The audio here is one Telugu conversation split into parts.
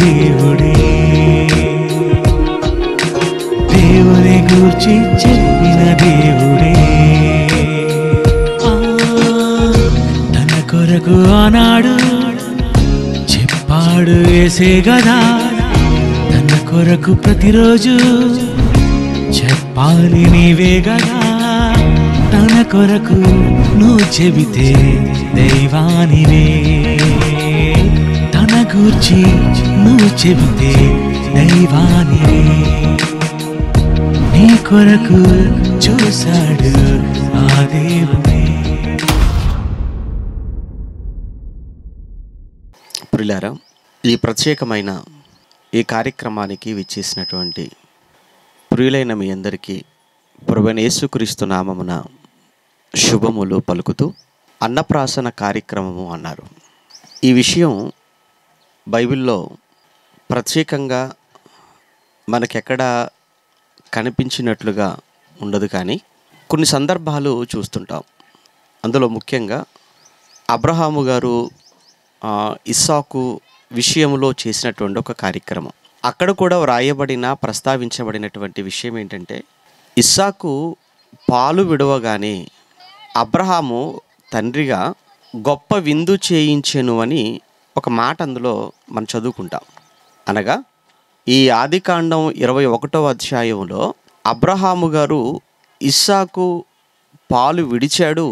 దేవుడే దేవుని గూర్చి చెప్పిన దేవుడే తన కొరకు ఆనాడు చెప్పాడు వేసే కదా తన కొరకు ప్రతిరోజు చెప్పాలి నీవే గదా తన కొరకు నువ్వు చెబితే దైవానివే తన గూర్చి నువ్వు చెబితే దైవాని నీ కొరకు చూశాడు ఆ దేవుని ఈ ప్రత్యేకమైన ఈ కార్యక్రమానికి విచ్చేసినటువంటి ప్రియులైన మీ అందరికీ పురవైన నామమున శుభములు పలుకుతూ అన్నప్రాసన కార్యక్రమము అన్నారు ఈ విషయం బైబిల్లో ప్రత్యేకంగా మనకెక్కడ కనిపించినట్లుగా ఉండదు కానీ కొన్ని సందర్భాలు చూస్తుంటాం అందులో ముఖ్యంగా అబ్రహాము గారు ఇస్సాకు విషయంలో చేసినటువంటి ఒక కార్యక్రమం అక్కడ కూడా వ్రాయబడిన ప్రస్తావించబడినటువంటి విషయం ఏంటంటే ఇస్సాకు పాలు విడవగానే అబ్రహాము తండ్రిగా గొప్ప విందు చేయించెను అని ఒక మాట అందులో మనం చదువుకుంటాం అనగా ఈ ఆదికాండం ఇరవై ఒకటవ అధ్యాయంలో అబ్రహాము గారు ఇస్సాకు పాలు విడిచాడు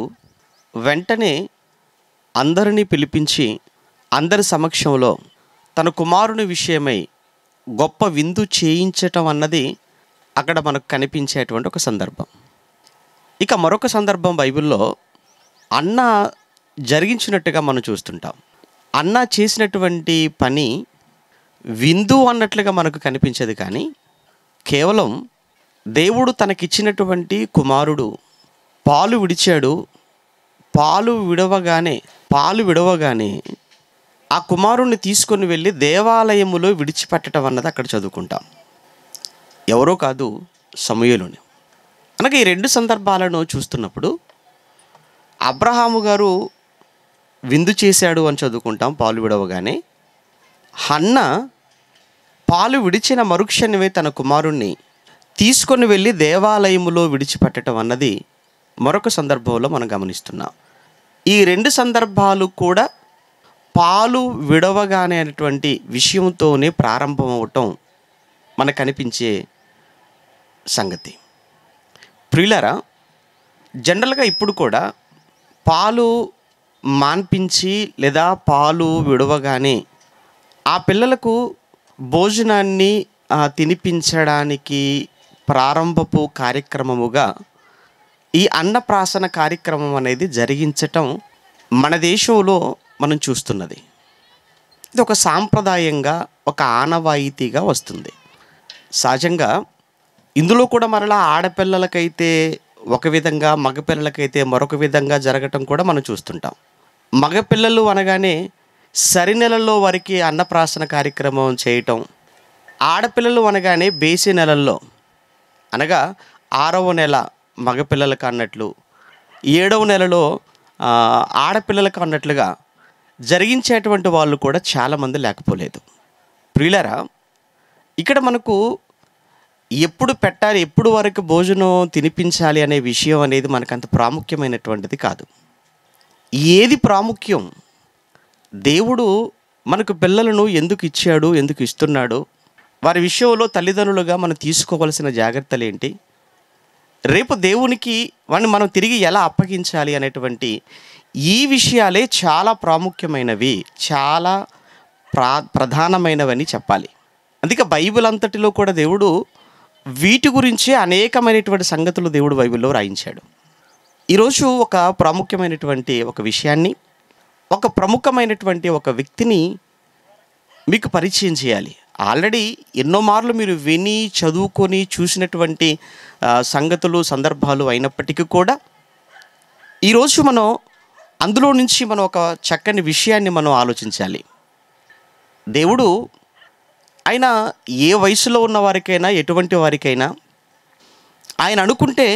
వెంటనే అందరినీ పిలిపించి అందరి సమక్షంలో తన కుమారుని విషయమై గొప్ప విందు చేయించటం అన్నది అక్కడ మనకు కనిపించేటువంటి ఒక సందర్భం ఇక మరొక సందర్భం బైబిల్లో అన్న జరిగించినట్టుగా మనం చూస్తుంటాం అన్న చేసినటువంటి పని విందు అన్నట్లుగా మనకు కనిపించదు కానీ కేవలం దేవుడు తనకిచ్చినటువంటి కుమారుడు పాలు విడిచాడు పాలు విడవగానే పాలు విడవగానే ఆ కుమారుణ్ణి తీసుకొని వెళ్ళి దేవాలయములో విడిచిపెట్టడం అన్నది అక్కడ చదువుకుంటాం ఎవరో కాదు సమయలోని అనగా ఈ రెండు సందర్భాలను చూస్తున్నప్పుడు అబ్రహాము గారు విందు చేశాడు అని చదువుకుంటాం పాలు విడవగానే హన్న పాలు విడిచిన మరుక్షణమే తన కుమారుణ్ణి తీసుకొని వెళ్ళి దేవాలయములో విడిచిపెట్టడం అన్నది మరొక సందర్భంలో మనం గమనిస్తున్నాం ఈ రెండు సందర్భాలు కూడా పాలు విడవగానే అనేటువంటి విషయంతోనే ప్రారంభమవటం మనకు కనిపించే సంగతి ప్రియులరా జనరల్గా ఇప్పుడు కూడా పాలు మాన్పించి లేదా పాలు విడవగానే ఆ పిల్లలకు భోజనాన్ని తినిపించడానికి ప్రారంభపు కార్యక్రమముగా ఈ అన్నప్రాసన కార్యక్రమం అనేది జరిగించటం మన దేశంలో మనం చూస్తున్నది ఇది ఒక సాంప్రదాయంగా ఒక ఆనవాయితీగా వస్తుంది సహజంగా ఇందులో కూడా మరలా ఆడపిల్లలకైతే ఒక విధంగా మగపిల్లలకైతే మరొక విధంగా జరగటం కూడా మనం చూస్తుంటాం మగపిల్లలు అనగానే సరి నెలల్లో వారికి అన్నప్రాసన కార్యక్రమం చేయటం ఆడపిల్లలు అనగానే బేసి నెలల్లో అనగా ఆరవ నెల మగపిల్లలకు అన్నట్లు ఏడవ నెలలో ఆడపిల్లలకు అన్నట్లుగా జరిగించేటువంటి వాళ్ళు కూడా చాలామంది లేకపోలేదు ప్రియులరా ఇక్కడ మనకు ఎప్పుడు పెట్టాలి ఎప్పుడు వరకు భోజనం తినిపించాలి అనే విషయం అనేది మనకు అంత ప్రాముఖ్యమైనటువంటిది కాదు ఏది ప్రాముఖ్యం దేవుడు మనకు పిల్లలను ఎందుకు ఇచ్చాడు ఎందుకు ఇస్తున్నాడు వారి విషయంలో తల్లిదండ్రులుగా మనం తీసుకోవాల్సిన జాగ్రత్తలు ఏంటి రేపు దేవునికి వాడిని మనం తిరిగి ఎలా అప్పగించాలి అనేటువంటి ఈ విషయాలే చాలా ప్రాముఖ్యమైనవి చాలా ప్రా ప్రధానమైనవని చెప్పాలి అందుకే బైబిల్ అంతటిలో కూడా దేవుడు వీటి గురించే అనేకమైనటువంటి సంగతులు దేవుడు బైబిల్లో రాయించాడు ఈరోజు ఒక ప్రాముఖ్యమైనటువంటి ఒక విషయాన్ని ఒక ప్రముఖమైనటువంటి ఒక వ్యక్తిని మీకు పరిచయం చేయాలి ఆల్రెడీ ఎన్నో మార్లు మీరు విని చదువుకొని చూసినటువంటి సంగతులు సందర్భాలు అయినప్పటికీ కూడా ఈరోజు మనం అందులో నుంచి మనం ఒక చక్కని విషయాన్ని మనం ఆలోచించాలి దేవుడు ఆయన ఏ వయసులో ఉన్న వారికైనా ఎటువంటి వారికైనా ఆయన అనుకుంటే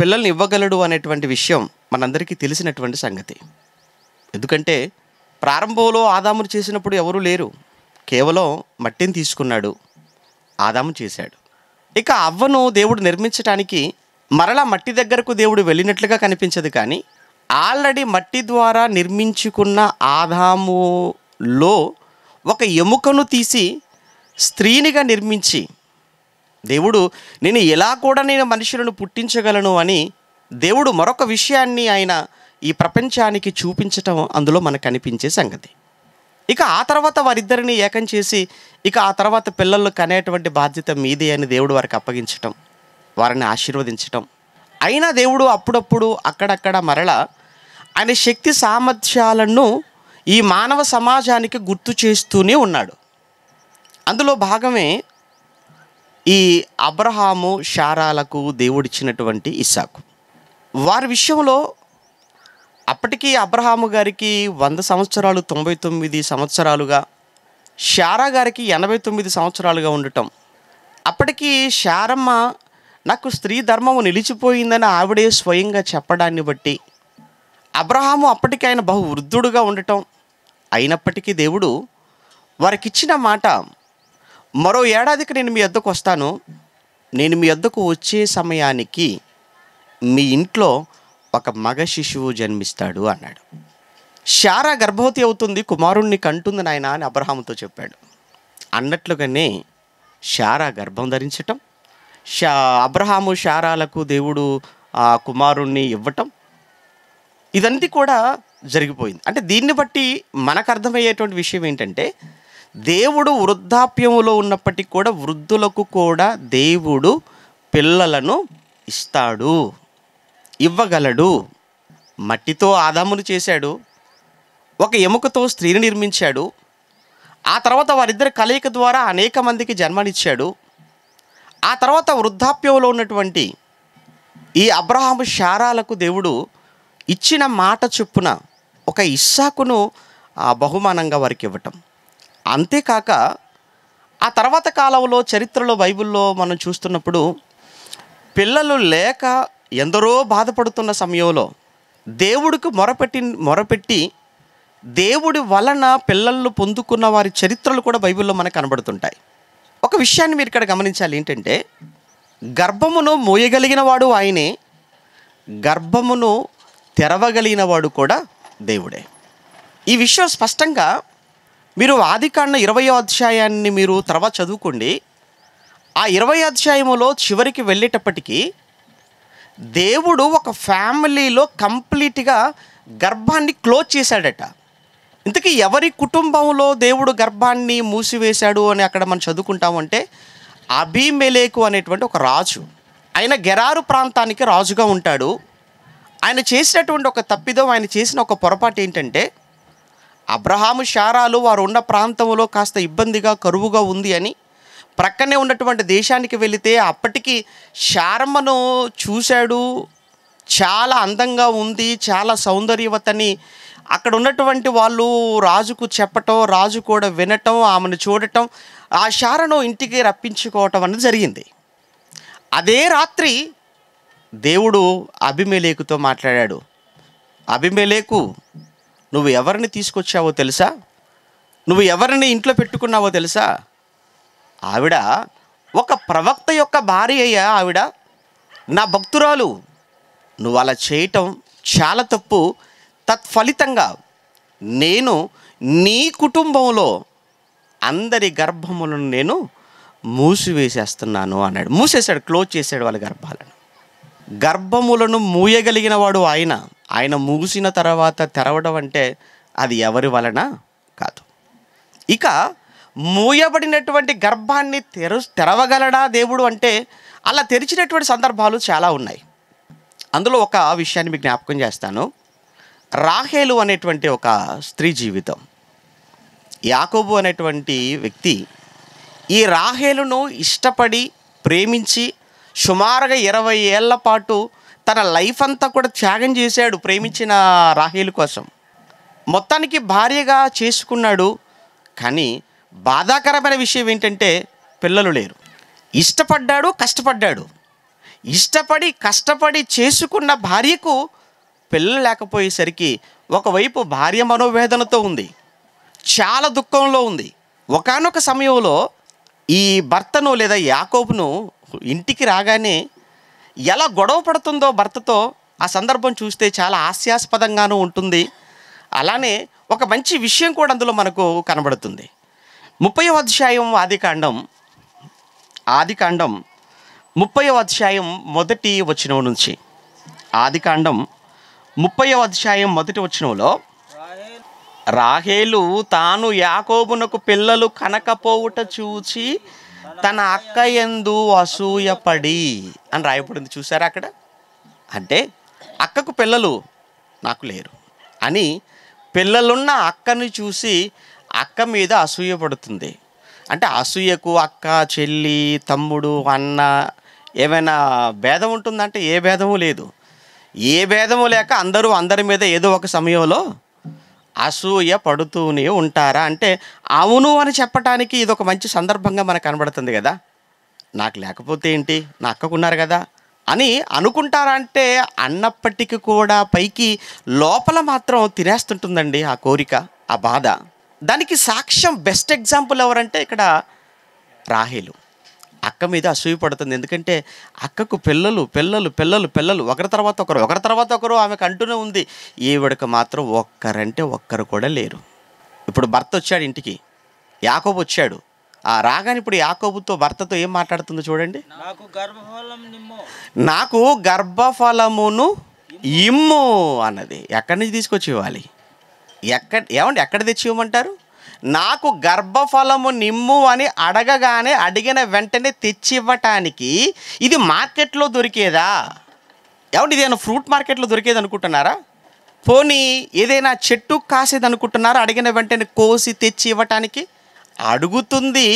పిల్లల్ని ఇవ్వగలడు అనేటువంటి విషయం మనందరికీ తెలిసినటువంటి సంగతి ఎందుకంటే ప్రారంభంలో ఆదామును చేసినప్పుడు ఎవరూ లేరు కేవలం మట్టిని తీసుకున్నాడు ఆదాము చేశాడు ఇక అవ్వను దేవుడు నిర్మించడానికి మరలా మట్టి దగ్గరకు దేవుడు వెళ్ళినట్లుగా కనిపించదు కానీ ఆల్రెడీ మట్టి ద్వారా నిర్మించుకున్న ఆదాములో ఒక ఎముకను తీసి స్త్రీనిగా నిర్మించి దేవుడు నేను ఎలా కూడా నేను మనుషులను పుట్టించగలను అని దేవుడు మరొక విషయాన్ని ఆయన ఈ ప్రపంచానికి చూపించటం అందులో మనకు కనిపించే సంగతి ఇక ఆ తర్వాత వారిద్దరిని ఏకం చేసి ఇక ఆ తర్వాత పిల్లలు కనేటువంటి బాధ్యత మీదే అని దేవుడు వారికి అప్పగించటం వారిని ఆశీర్వదించటం అయినా దేవుడు అప్పుడప్పుడు అక్కడక్కడ మరల ఆయన శక్తి సామర్థ్యాలను ఈ మానవ సమాజానికి గుర్తు చేస్తూనే ఉన్నాడు అందులో భాగమే ఈ అబ్రహాము శారాలకు దేవుడిచ్చినటువంటి ఇసాకు వారి విషయంలో అప్పటికి అబ్రహాము గారికి వంద సంవత్సరాలు తొంభై తొమ్మిది సంవత్సరాలుగా శారా గారికి ఎనభై తొమ్మిది సంవత్సరాలుగా ఉండటం అప్పటికి శారమ్మ నాకు స్త్రీ ధర్మము నిలిచిపోయిందని ఆవిడే స్వయంగా చెప్పడాన్ని బట్టి అబ్రహాము అప్పటికి ఆయన బహు వృద్ధుడుగా ఉండటం అయినప్పటికీ దేవుడు వారికిచ్చిన మాట మరో ఏడాదికి నేను మీ వద్దకు వస్తాను నేను మీ వద్దకు వచ్చే సమయానికి మీ ఇంట్లో ఒక మగ శిశువు జన్మిస్తాడు అన్నాడు శారా గర్భవతి అవుతుంది కుమారుణ్ణి కంటుంది నాయన అని అబ్రహాముతో చెప్పాడు అన్నట్లుగానే శారా గర్భం ధరించటం షా అబ్రహాము శారాలకు దేవుడు ఆ కుమారుణ్ణి ఇవ్వటం ఇదంతా కూడా జరిగిపోయింది అంటే దీన్ని బట్టి మనకు అర్థమయ్యేటువంటి విషయం ఏంటంటే దేవుడు వృద్ధాప్యములో ఉన్నప్పటికీ కూడా వృద్ధులకు కూడా దేవుడు పిల్లలను ఇస్తాడు ఇవ్వగలడు మట్టితో ఆదామును చేశాడు ఒక ఎముకతో స్త్రీని నిర్మించాడు ఆ తర్వాత వారిద్దరి కలయిక ద్వారా అనేక మందికి జన్మనిచ్చాడు ఆ తర్వాత వృద్ధాప్యంలో ఉన్నటువంటి ఈ అబ్రహాము శారాలకు దేవుడు ఇచ్చిన మాట చొప్పున ఒక ఇస్సాకును ఆ బహుమానంగా వారికి ఇవ్వటం అంతేకాక ఆ తర్వాత కాలంలో చరిత్రలో బైబిల్లో మనం చూస్తున్నప్పుడు పిల్లలు లేక ఎందరో బాధపడుతున్న సమయంలో దేవుడికి మొరపెట్టి మొరపెట్టి దేవుడి వలన పిల్లలు పొందుకున్న వారి చరిత్రలు కూడా బైబిల్లో మనకు కనబడుతుంటాయి ఒక విషయాన్ని మీరు ఇక్కడ గమనించాలి ఏంటంటే గర్భమును మోయగలిగిన వాడు ఆయనే గర్భమును తెరవగలిగిన వాడు కూడా దేవుడే ఈ విషయం స్పష్టంగా మీరు ఆదికాండ ఇరవై అధ్యాయాన్ని మీరు తర్వాత చదువుకోండి ఆ ఇరవై అధ్యాయములో చివరికి వెళ్ళేటప్పటికీ దేవుడు ఒక ఫ్యామిలీలో కంప్లీట్గా గర్భాన్ని క్లోజ్ చేశాడట ఇంతకీ ఎవరి కుటుంబంలో దేవుడు గర్భాన్ని మూసివేశాడు అని అక్కడ మనం చదువుకుంటామంటే అభిమెలేకు అనేటువంటి ఒక రాజు ఆయన గెరారు ప్రాంతానికి రాజుగా ఉంటాడు ఆయన చేసినటువంటి ఒక తప్పిదం ఆయన చేసిన ఒక పొరపాటు ఏంటంటే అబ్రహాము శారాలు వారు ఉన్న ప్రాంతంలో కాస్త ఇబ్బందిగా కరువుగా ఉంది అని ప్రక్కనే ఉన్నటువంటి దేశానికి వెళితే అప్పటికి శారమ్మను చూశాడు చాలా అందంగా ఉంది చాలా సౌందర్యవతని అక్కడ ఉన్నటువంటి వాళ్ళు రాజుకు చెప్పటం రాజు కూడా వినటం ఆమెను చూడటం ఆ శారను ఇంటికి రప్పించుకోవటం అనేది జరిగింది అదే రాత్రి దేవుడు అభిమేలేకుతో మాట్లాడాడు అభిమేలేకు నువ్వు ఎవరిని తీసుకొచ్చావో తెలుసా నువ్వు ఎవరిని ఇంట్లో పెట్టుకున్నావో తెలుసా ఆవిడ ఒక ప్రవక్త యొక్క భార్య అయ్యా ఆవిడ నా భక్తురాలు నువ్వు అలా చేయటం చాలా తప్పు తత్ఫలితంగా నేను నీ కుటుంబంలో అందరి గర్భములను నేను మూసివేసేస్తున్నాను అన్నాడు మూసేశాడు క్లోజ్ చేశాడు వాళ్ళ గర్భాలను గర్భములను మూయగలిగిన వాడు ఆయన ఆయన మూసిన తర్వాత తెరవడం అంటే అది ఎవరి వలన కాదు ఇక మూయబడినటువంటి గర్భాన్ని తెరు తెరవగలడా దేవుడు అంటే అలా తెరిచినటువంటి సందర్భాలు చాలా ఉన్నాయి అందులో ఒక విషయాన్ని మీకు జ్ఞాపకం చేస్తాను రాహేలు అనేటువంటి ఒక స్త్రీ జీవితం యాకోబు అనేటువంటి వ్యక్తి ఈ రాహేలును ఇష్టపడి ప్రేమించి సుమారుగా ఇరవై ఏళ్ల పాటు తన లైఫ్ అంతా కూడా త్యాగం చేశాడు ప్రేమించిన రాహేలు కోసం మొత్తానికి భార్యగా చేసుకున్నాడు కానీ బాధాకరమైన విషయం ఏంటంటే పిల్లలు లేరు ఇష్టపడ్డాడు కష్టపడ్డాడు ఇష్టపడి కష్టపడి చేసుకున్న భార్యకు పిల్లలు లేకపోయేసరికి ఒకవైపు భార్య మనోవేదనతో ఉంది చాలా దుఃఖంలో ఉంది ఒకనొక సమయంలో ఈ భర్తను లేదా యాకోబును ఇంటికి రాగానే ఎలా గొడవ పడుతుందో భర్తతో ఆ సందర్భం చూస్తే చాలా హాస్యాస్పదంగానూ ఉంటుంది అలానే ఒక మంచి విషయం కూడా అందులో మనకు కనబడుతుంది ముప్పై అధ్యాయం ఆదికాండం ఆదికాండం ముప్పై అధ్యాయం మొదటి వచనం నుంచి ఆదికాండం ముప్పై అధ్యాయం మొదటి వచనంలో రాహేలు తాను యాకోబునకు పిల్లలు కనకపోవుట చూచి తన అక్క ఎందు అసూయపడి అని రాయబడింది చూసారా అక్కడ అంటే అక్కకు పిల్లలు నాకు లేరు అని పిల్లలున్న అక్కని చూసి అక్క మీద అసూయ పడుతుంది అంటే అసూయకు అక్క చెల్లి తమ్ముడు అన్న ఏమైనా భేదం ఉంటుందంటే ఏ భేదము లేదు ఏ భేదము లేక అందరూ అందరి మీద ఏదో ఒక సమయంలో అసూయ పడుతూనే ఉంటారా అంటే అవును అని చెప్పటానికి ఇది ఒక మంచి సందర్భంగా మనకు కనబడుతుంది కదా నాకు లేకపోతే ఏంటి నా అక్కకున్నారు కదా అని అనుకుంటారా అంటే అన్నప్పటికీ కూడా పైకి లోపల మాత్రం తినేస్తుంటుందండి ఆ కోరిక ఆ బాధ దానికి సాక్ష్యం బెస్ట్ ఎగ్జాంపుల్ ఎవరంటే ఇక్కడ రాహిలు అక్క మీద అసూయ పడుతుంది ఎందుకంటే అక్కకు పిల్లలు పిల్లలు పిల్లలు పిల్లలు ఒకరి తర్వాత ఒకరు ఒకరి తర్వాత ఒకరు ఆమెకు అంటూనే ఉంది ఈవిడకు మాత్రం ఒక్కరంటే ఒక్కరు కూడా లేరు ఇప్పుడు భర్త వచ్చాడు ఇంటికి యాకోబు వచ్చాడు ఆ రాగాని ఇప్పుడు యాకోబుతో భర్తతో ఏం మాట్లాడుతుందో చూడండి నాకు గర్భఫలమును ఇమ్ము అన్నది ఎక్కడి నుంచి తీసుకొచ్చి ఇవ్వాలి ఎక్కడ ఏమండి ఎక్కడ తెచ్చి ఇవ్వమంటారు నాకు గర్భఫలము నిమ్ము అని అడగగానే అడిగిన వెంటనే తెచ్చి ఇవ్వటానికి ఇది మార్కెట్లో దొరికేదా ఏమండి ఇదేమైనా ఫ్రూట్ మార్కెట్లో దొరికేది అనుకుంటున్నారా పోనీ ఏదైనా చెట్టు కాసేది అనుకుంటున్నారా అడిగిన వెంటనే కోసి తెచ్చి ఇవ్వటానికి అడుగుతుంది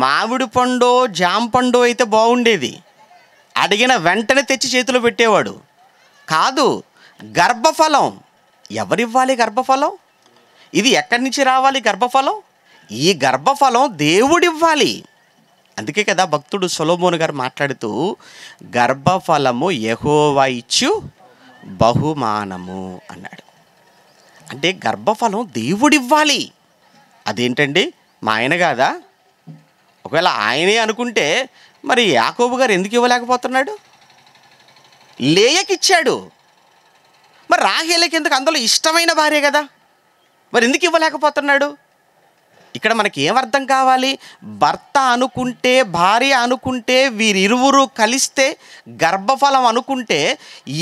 మామిడి పండో జామ పండో అయితే బాగుండేది అడిగిన వెంటనే తెచ్చి చేతిలో పెట్టేవాడు కాదు గర్భఫలం ఎవరివ్వాలి గర్భఫలం ఇది ఎక్కడి నుంచి రావాలి గర్భఫలం ఈ గర్భఫలం దేవుడివ్వాలి అందుకే కదా భక్తుడు సొలోమోను గారు మాట్లాడుతూ గర్భఫలము యహోవా ఇచ్చు బహుమానము అన్నాడు అంటే గర్భఫలం దేవుడివ్వాలి అదేంటండి మా ఆయన కాదా ఒకవేళ ఆయనే అనుకుంటే మరి యాకోబు గారు ఎందుకు ఇవ్వలేకపోతున్నాడు లేయకిచ్చాడు మరి రాహేలకి ఎందుకు అందులో ఇష్టమైన భార్య కదా మరి ఎందుకు ఇవ్వలేకపోతున్నాడు ఇక్కడ మనకి ఏమర్థం కావాలి భర్త అనుకుంటే భార్య అనుకుంటే వీరిరువురు కలిస్తే గర్భఫలం అనుకుంటే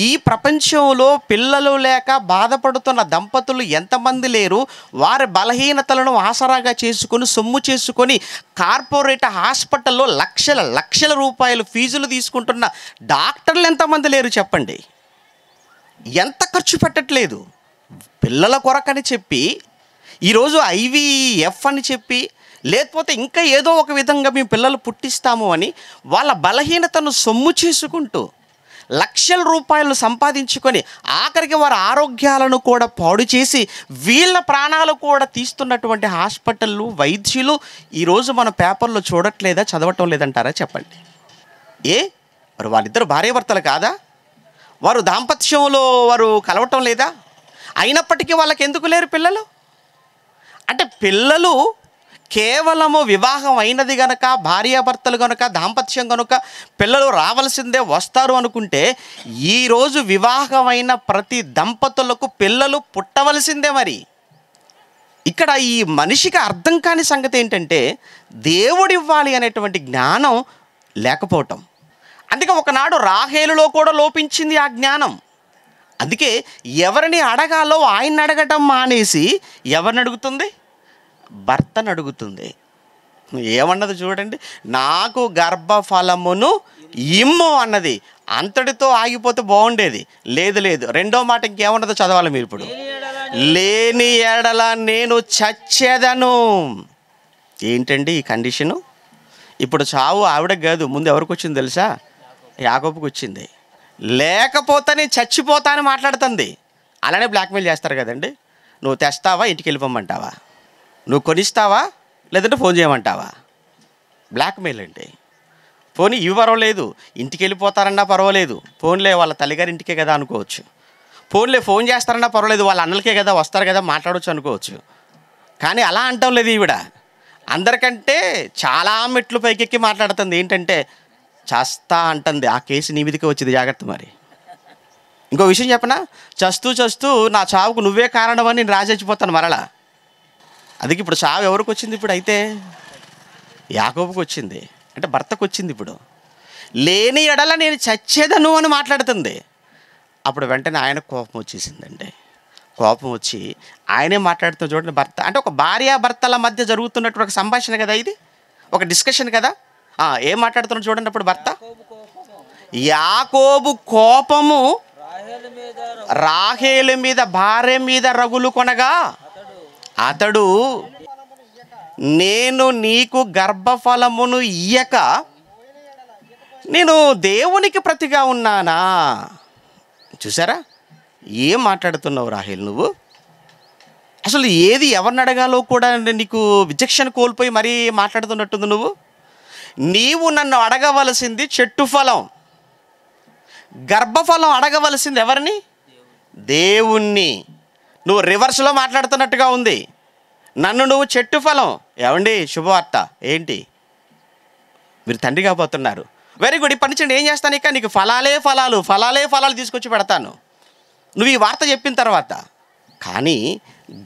ఈ ప్రపంచంలో పిల్లలు లేక బాధపడుతున్న దంపతులు ఎంతమంది లేరు వారి బలహీనతలను ఆసరాగా చేసుకొని సొమ్ము చేసుకొని కార్పొరేట్ హాస్పిటల్లో లక్షల లక్షల రూపాయలు ఫీజులు తీసుకుంటున్న డాక్టర్లు ఎంతమంది లేరు చెప్పండి ఎంత ఖర్చు పెట్టట్లేదు పిల్లల కొరకని చెప్పి ఈరోజు ఐవీఎఫ్ అని చెప్పి లేకపోతే ఇంకా ఏదో ఒక విధంగా మేము పిల్లలు పుట్టిస్తాము అని వాళ్ళ బలహీనతను సొమ్ము చేసుకుంటూ లక్షల రూపాయలు సంపాదించుకొని ఆఖరికి వారి ఆరోగ్యాలను కూడా పాడు చేసి వీళ్ళ ప్రాణాలు కూడా తీస్తున్నటువంటి హాస్పిటళ్ళు వైద్యులు ఈరోజు మన పేపర్లో చూడట్లేదా చదవటం లేదంటారా చెప్పండి ఏ మరి వాళ్ళిద్దరు భార్యాభర్తలు కాదా వారు దాంపత్యంలో వారు కలవటం లేదా అయినప్పటికీ వాళ్ళకి ఎందుకు లేరు పిల్లలు అంటే పిల్లలు కేవలము వివాహం అయినది గనక భార్యాభర్తలు గనక దాంపత్యం కనుక పిల్లలు రావాల్సిందే వస్తారు అనుకుంటే ఈరోజు వివాహమైన ప్రతి దంపతులకు పిల్లలు పుట్టవలసిందే మరి ఇక్కడ ఈ మనిషికి అర్థం కాని సంగతి ఏంటంటే దేవుడివ్వాలి అనేటువంటి జ్ఞానం లేకపోవటం అందుకే ఒకనాడు రాహేలులో కూడా లోపించింది ఆ జ్ఞానం అందుకే ఎవరిని అడగాలో ఆయన అడగటం మానేసి ఎవరిని అడుగుతుంది భర్తను అడుగుతుంది ఏమన్నది చూడండి నాకు గర్భఫలమును ఇమ్ము అన్నది అంతటితో ఆగిపోతే బాగుండేది లేదు లేదు రెండో మాట ఇంకేమన్నదో చదవాలి మీరు ఇప్పుడు లేని ఏడల నేను చచ్చేదను ఏంటండి ఈ కండిషను ఇప్పుడు చావు ఆవిడ కాదు ముందు ఎవరికి వచ్చింది తెలుసా యాగోపుకి వచ్చింది లేకపోతే చచ్చిపోతా అని మాట్లాడుతుంది అలానే బ్లాక్మెయిల్ చేస్తారు కదండి నువ్వు తెస్తావా ఇంటికి వెళ్ళిపోమంటావా నువ్వు కొనిస్తావా లేదంటే ఫోన్ చేయమంటావా బ్లాక్మెయిల్ అండి ఫోన్ ఇవి పర్వాలేదు ఇంటికి వెళ్ళిపోతారన్నా పర్వాలేదు ఫోన్లే వాళ్ళ తల్లిగారి ఇంటికే కదా అనుకోవచ్చు ఫోన్లే ఫోన్ చేస్తారన్నా పర్వాలేదు వాళ్ళ అన్నలకే కదా వస్తారు కదా మాట్లాడవచ్చు అనుకోవచ్చు కానీ అలా అంటాం లేదు ఈవిడ అందరికంటే చాలా మెట్లు పైకెక్కి మాట్లాడుతుంది ఏంటంటే చేస్తా అంటుంది ఆ కేసు నీ మీదకే వచ్చింది జాగ్రత్త మరి ఇంకో విషయం చెప్పనా చస్తూ చస్తూ నా చావుకు నువ్వే కారణం అని నేను రాజచ్చిపోతాను మరలా అది ఇప్పుడు చావు ఎవరికి వచ్చింది ఇప్పుడు అయితే యాకోబుకి వచ్చింది అంటే భర్తకు వచ్చింది ఇప్పుడు లేని ఎడల నేను చచ్చేదను అని మాట్లాడుతుంది అప్పుడు వెంటనే ఆయన కోపం వచ్చేసిందండి కోపం వచ్చి ఆయనే మాట్లాడుతున్న చూడండి భర్త అంటే ఒక భార్యాభర్తల మధ్య జరుగుతున్నటువంటి ఒక సంభాషణ కదా ఇది ఒక డిస్కషన్ కదా ఏం మాట్లాడుతున్నా చూడండి అప్పుడు భర్త యాకోబు కోపము రాహేలు మీద భార్య మీద రగులు కొనగా అతడు నేను నీకు గర్భఫలమును ఇయ్యక నేను దేవునికి ప్రతిగా ఉన్నానా చూసారా ఏం మాట్లాడుతున్నావు రాహేల్ నువ్వు అసలు ఏది ఎవరిని అడగాలో కూడా నీకు విచక్షణ కోల్పోయి మరీ మాట్లాడుతున్నట్టుంది నువ్వు నీవు నన్ను అడగవలసింది చెట్టు ఫలం గర్భఫలం అడగవలసింది ఎవరిని దేవుణ్ణి నువ్వు రివర్స్లో మాట్లాడుతున్నట్టుగా ఉంది నన్ను నువ్వు చెట్టు ఫలం ఏమండి శుభవార్త ఏంటి మీరు తండ్రిగా పోతున్నారు వెరీ గుడ్ ఈ చేయండి ఏం చేస్తాను ఇక నీకు ఫలాలే ఫలాలు ఫలాలే ఫలాలు తీసుకొచ్చి పెడతాను నువ్వు ఈ వార్త చెప్పిన తర్వాత కానీ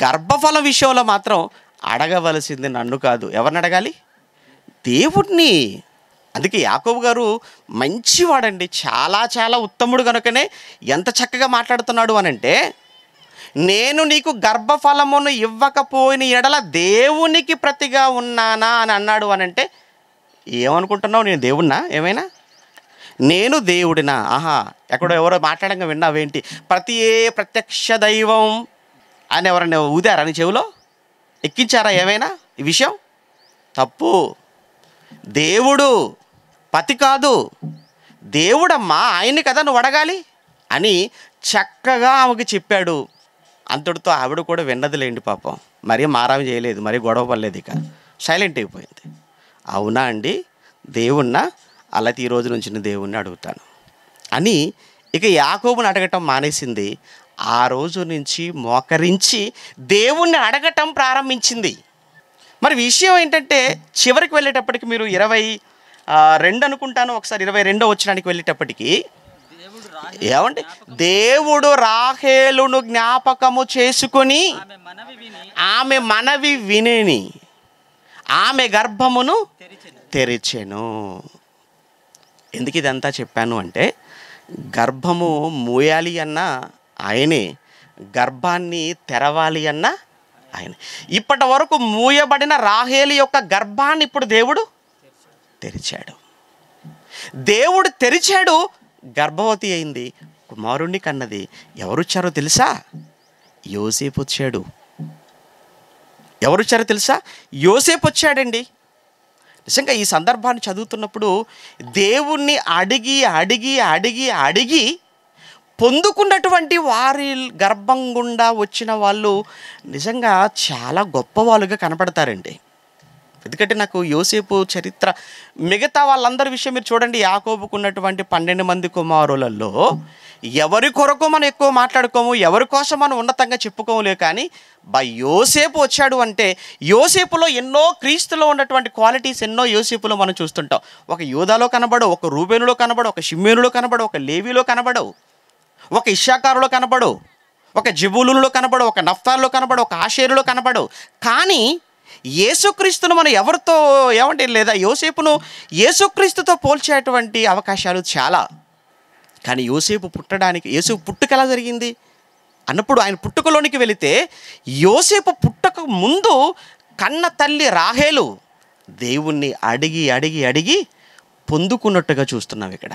గర్భఫలం విషయంలో మాత్రం అడగవలసింది నన్ను కాదు ఎవరిని అడగాలి దేవుడిని అందుకే యాకోబు గారు మంచివాడండి చాలా చాలా ఉత్తముడు కనుకనే ఎంత చక్కగా మాట్లాడుతున్నాడు అనంటే నేను నీకు గర్భఫలమును ఇవ్వకపోయిన ఎడల దేవునికి ప్రతిగా ఉన్నానా అని అన్నాడు అనంటే ఏమనుకుంటున్నావు నేను దేవుణ్ణా ఏమైనా నేను దేవుడినా ఆహా ఎక్కడో ఎవరో మాట్లాడంగా విన్నావేంటి ప్రతి ఏ ప్రత్యక్ష దైవం అని ఎవరైనా ఊదారా నీ చెవిలో ఎక్కించారా ఏమైనా ఈ విషయం తప్పు దేవుడు పతి కాదు దేవుడమ్మా ఆయన్ని కదా నువ్వు అడగాలి అని చక్కగా ఆమెకి చెప్పాడు అంతటితో ఆవిడ కూడా విన్నదిలేండి పాపం మరీ మారా చేయలేదు మరీ గొడవ పడలేదు ఇక సైలెంట్ అయిపోయింది అవునా అండి దేవుణ్ణ అలా ఈ రోజు నుంచి దేవుణ్ణి అడుగుతాను అని ఇక యాకోబుని అడగటం మానేసింది ఆ రోజు నుంచి మోకరించి దేవుణ్ణి అడగటం ప్రారంభించింది మరి విషయం ఏంటంటే చివరికి వెళ్ళేటప్పటికి మీరు ఇరవై రెండు అనుకుంటాను ఒకసారి ఇరవై రెండో వచ్చినానికి వెళ్ళేటప్పటికి ఏమండి దేవుడు రాహేలును జ్ఞాపకము చేసుకొని ఆమె మనవి వినేని ఆమె గర్భమును తెరిచెను ఎందుకు ఇదంతా చెప్పాను అంటే గర్భము మూయాలి అన్న ఆయనే గర్భాన్ని తెరవాలి అన్న ఆయన ఇప్పటి వరకు మూయబడిన రాహేలి యొక్క గర్భాన్ని ఇప్పుడు దేవుడు తెరిచాడు దేవుడు తెరిచాడు గర్భవతి అయింది కుమారుణ్ణి కన్నది ఎవరు వచ్చారో తెలుసా యోసేపు వచ్చాడు ఎవరు వచ్చారో తెలుసా యోసేపు వచ్చాడండి నిజంగా ఈ సందర్భాన్ని చదువుతున్నప్పుడు దేవుణ్ణి అడిగి అడిగి అడిగి అడిగి పొందుకున్నటువంటి వారి గర్భం గుండా వచ్చిన వాళ్ళు నిజంగా చాలా గొప్పవాళ్ళుగా కనపడతారండి ఎందుకంటే నాకు యోసేపు చరిత్ర మిగతా వాళ్ళందరి విషయం మీరు చూడండి యాకోబుకున్నటువంటి పన్నెండు మంది కుమారులలో ఎవరి కొరకు మనం ఎక్కువ మాట్లాడుకోము ఎవరి కోసం మనం ఉన్నతంగా చెప్పుకోములే కానీ బా యోసేపు వచ్చాడు అంటే యోసేపులో ఎన్నో క్రీస్తులో ఉన్నటువంటి క్వాలిటీస్ ఎన్నో యోసేపులో మనం చూస్తుంటాం ఒక యోధాలో కనబడవు ఒక రూబేనులో కనబడవు ఒక షిమ్మేనులో కనబడవు ఒక లేవీలో కనబడవు ఒక ఇషాకారులో కనపడు ఒక జిబులులో కనపడు ఒక నఫ్తార్లో కనపడు ఒక ఆషేరులో కనపడు కానీ యేసుక్రీస్తును మనం ఎవరితో ఏమంటే లేదా యోసేపును యేసుక్రీస్తుతో పోల్చేటువంటి అవకాశాలు చాలా కానీ యోసేపు పుట్టడానికి యేసు పుట్టుక ఎలా జరిగింది అన్నప్పుడు ఆయన పుట్టుకలోనికి వెళితే యోసేపు పుట్టక ముందు కన్న తల్లి రాహేలు దేవుణ్ణి అడిగి అడిగి అడిగి పొందుకున్నట్టుగా చూస్తున్నాం ఇక్కడ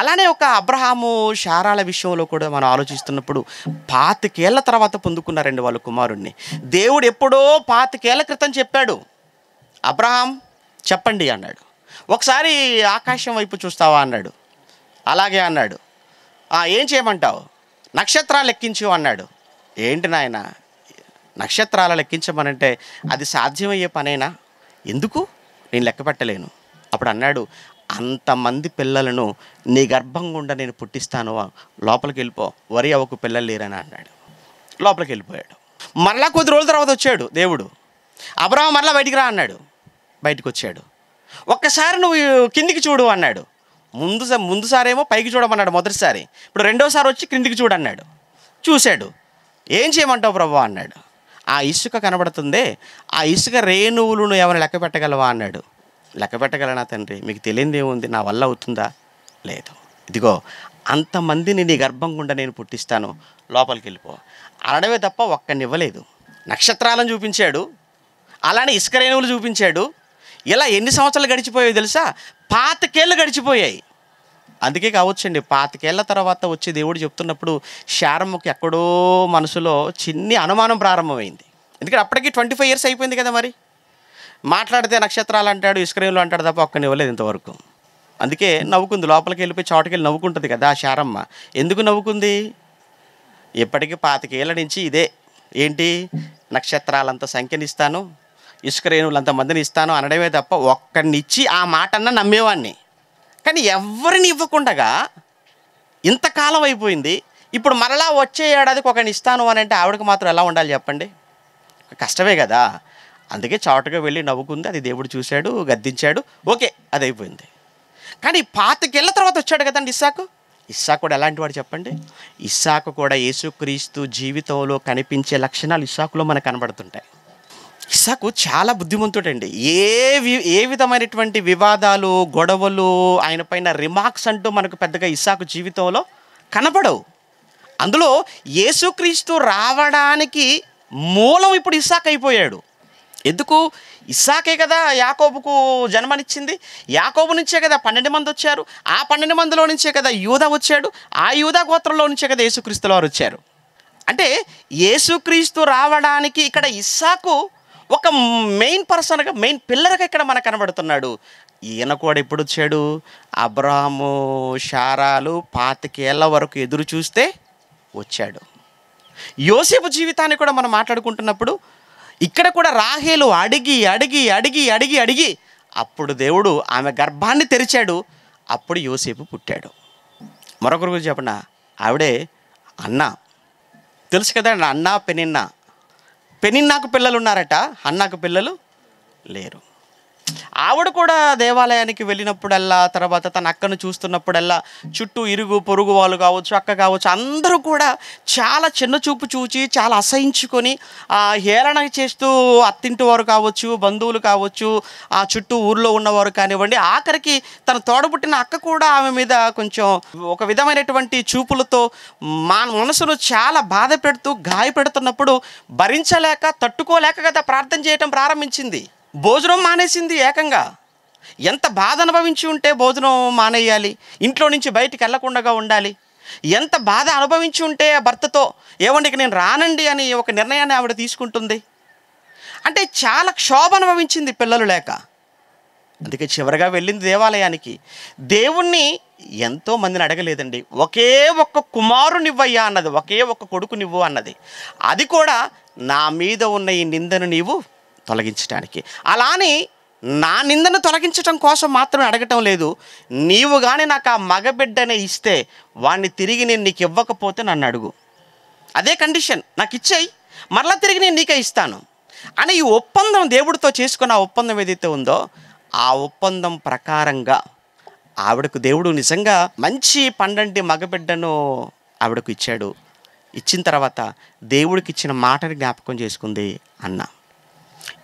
అలానే ఒక అబ్రహాము శారాల విషయంలో కూడా మనం ఆలోచిస్తున్నప్పుడు పాతికేళ్ల తర్వాత పొందుకున్నారండి వాళ్ళ కుమారుణ్ణి దేవుడు ఎప్పుడో పాతికేళ్ల క్రితం చెప్పాడు అబ్రహాం చెప్పండి అన్నాడు ఒకసారి ఆకాశం వైపు చూస్తావా అన్నాడు అలాగే అన్నాడు ఏం చేయమంటావు నక్షత్రాలు లెక్కించు అన్నాడు ఏంటి నాయన నక్షత్రాలు లెక్కించమనంటే అది సాధ్యమయ్యే పనేనా ఎందుకు నేను లెక్క పెట్టలేను అప్పుడు అన్నాడు అంతమంది పిల్లలను నీ గర్భం గుండా నేను పుట్టిస్తాను లోపలికి వెళ్ళిపో వరి అవ్వకు పిల్లలు లేరని అన్నాడు లోపలికి వెళ్ళిపోయాడు మరలా కొద్ది రోజుల తర్వాత వచ్చాడు దేవుడు అబ్రహం మరలా బయటికి రా అన్నాడు బయటకు వచ్చాడు ఒక్కసారి నువ్వు కిందికి చూడు అన్నాడు ముందు ముందుసారేమో పైకి చూడమన్నాడు మొదటిసారి ఇప్పుడు రెండోసారి వచ్చి కిందికి చూడన్నాడు చూశాడు ఏం చేయమంటావు ప్రభు అన్నాడు ఆ ఇసుక కనబడుతుందే ఆ ఇసుక రేణువులను ఎవరిని లెక్క పెట్టగలవా అన్నాడు లెక్కపెట్టగలనా తండ్రి మీకు తెలియంది ఏముంది నా వల్ల అవుతుందా లేదు ఇదిగో అంతమందిని నీ గర్భం గుండా నేను పుట్టిస్తాను లోపలికి వెళ్ళిపో అనడమే తప్ప ఒక్కడిని నక్షత్రాలను చూపించాడు అలానే ఇసుకరేణువులు చూపించాడు ఇలా ఎన్ని సంవత్సరాలు గడిచిపోయాయి తెలుసా పాతకేళ్ళు గడిచిపోయాయి అందుకే కావచ్చండి పాతికేళ్ల తర్వాత వచ్చి దేవుడు చెప్తున్నప్పుడు శారమ్మకి ఎక్కడో మనసులో చిన్ని అనుమానం ప్రారంభమైంది ఎందుకంటే అప్పటికి ట్వంటీ ఫైవ్ ఇయర్స్ అయిపోయింది కదా మరి మాట్లాడితే నక్షత్రాలు అంటాడు ఇస్క్రీన్లు అంటాడు తప్ప ఒక్కని ఇవ్వలేదు ఇంతవరకు అందుకే నవ్వుకుంది లోపలికి వెళ్ళిపోయి చోటకెళ్ళి నవ్వుకుంటుంది కదా ఆ శారమ్మ ఎందుకు నవ్వుకుంది ఇప్పటికీ పాతికేళ్ళ నుంచి ఇదే ఏంటి నక్షత్రాలంత సంఖ్యనిస్తాను అంతమందిని ఇస్తాను అనడమే తప్ప ఒక్కడినిచ్చి ఆ మాట అన్న నమ్మేవాడిని కానీ ఎవరిని ఇవ్వకుండగా ఇంతకాలం అయిపోయింది ఇప్పుడు మరలా వచ్చే ఏడాదికి ఒకరిని ఇస్తాను అని అంటే ఆవిడకి మాత్రం ఎలా ఉండాలి చెప్పండి కష్టమే కదా అందుకే చాటుగా వెళ్ళి నవ్వుకుంది అది దేవుడు చూశాడు గద్దించాడు ఓకే అది అయిపోయింది కానీ పాతకెళ్ళ తర్వాత వచ్చాడు కదండి ఇస్సాకు ఇస్సాకు కూడా ఎలాంటి వాడు చెప్పండి ఇస్సాకు కూడా యేసుక్రీస్తు జీవితంలో కనిపించే లక్షణాలు ఇస్సాకులో మనకు కనబడుతుంటాయి ఇస్సాకు చాలా బుద్ధిమంతుడండి ఏ వి ఏ విధమైనటువంటి వివాదాలు గొడవలు ఆయన పైన రిమార్క్స్ అంటూ మనకు పెద్దగా ఇస్సాకు జీవితంలో కనబడవు అందులో యేసుక్రీస్తు రావడానికి మూలం ఇప్పుడు ఇస్సాక్ అయిపోయాడు ఎందుకు ఇస్సాకే కదా యాకోబుకు జన్మనిచ్చింది యాకోబు నుంచే కదా పన్నెండు మంది వచ్చారు ఆ పన్నెండు మందిలో నుంచే కదా యూధ వచ్చాడు ఆ యూధ గోత్రంలో నుంచే కదా యేసుక్రీస్తుల వారు వచ్చారు అంటే యేసుక్రీస్తు రావడానికి ఇక్కడ ఇస్సాకు ఒక మెయిన్ పర్సన్గా మెయిన్ పిల్లర్గా ఇక్కడ మనకు కనబడుతున్నాడు ఈయన కూడా ఎప్పుడు వచ్చాడు అబ్రహము షారాలు పాతికేళ్ల వరకు ఎదురు చూస్తే వచ్చాడు యోసేపు జీవితాన్ని కూడా మనం మాట్లాడుకుంటున్నప్పుడు ఇక్కడ కూడా రాహేలు అడిగి అడిగి అడిగి అడిగి అడిగి అప్పుడు దేవుడు ఆమె గర్భాన్ని తెరిచాడు అప్పుడు యోసేపు పుట్టాడు మరొకరి గురించి చెప్పండి ఆవిడే అన్న తెలుసు కదా అన్న పెనిన్న పెనిన్నాకు పిల్లలు ఉన్నారట అన్నాకు పిల్లలు లేరు ఆవిడ కూడా దేవాలయానికి వెళ్ళినప్పుడల్లా తర్వాత తన అక్కను చూస్తున్నప్పుడల్లా చుట్టూ ఇరుగు పొరుగు వాళ్ళు కావచ్చు అక్క కావచ్చు అందరూ కూడా చాలా చిన్న చూపు చూచి చాలా అసహించుకొని హేళన చేస్తూ అత్తింటి వారు కావచ్చు బంధువులు కావచ్చు ఆ చుట్టూ ఊర్లో ఉన్నవారు కానివ్వండి ఆఖరికి తన తోడబుట్టిన అక్క కూడా ఆమె మీద కొంచెం ఒక విధమైనటువంటి చూపులతో మా మనసును చాలా బాధ పెడుతూ గాయపెడుతున్నప్పుడు భరించలేక తట్టుకోలేక కదా ప్రార్థన చేయటం ప్రారంభించింది భోజనం మానేసింది ఏకంగా ఎంత బాధ అనుభవించి ఉంటే భోజనం మానేయాలి ఇంట్లో నుంచి బయటికి వెళ్లకుండా ఉండాలి ఎంత బాధ అనుభవించి ఉంటే ఆ భర్తతో ఏమండి ఇక నేను రానండి అని ఒక నిర్ణయాన్ని ఆవిడ తీసుకుంటుంది అంటే చాలా క్షోభ అనుభవించింది పిల్లలు లేక అందుకే చివరిగా వెళ్ళింది దేవాలయానికి దేవుణ్ణి ఎంతో మందిని అడగలేదండి ఒకే ఒక్క కుమారునివ్వయ్యా అన్నది ఒకే ఒక్క కొడుకునివ్వు అన్నది అది కూడా నా మీద ఉన్న ఈ నిందను నీవు తొలగించడానికి అలానే నా నిందను తొలగించటం కోసం మాత్రం అడగటం లేదు నీవు కానీ నాకు ఆ మగబిడ్డనే ఇస్తే వాడిని తిరిగి నేను నీకు ఇవ్వకపోతే నన్ను అడుగు అదే కండిషన్ నాకు ఇచ్చేయి మరలా తిరిగి నేను నీకే ఇస్తాను అని ఈ ఒప్పందం దేవుడితో చేసుకున్న ఒప్పందం ఏదైతే ఉందో ఆ ఒప్పందం ప్రకారంగా ఆవిడకు దేవుడు నిజంగా మంచి పండంటి మగబిడ్డను ఆవిడకు ఇచ్చాడు ఇచ్చిన తర్వాత దేవుడికి ఇచ్చిన మాటని జ్ఞాపకం చేసుకుంది అన్నా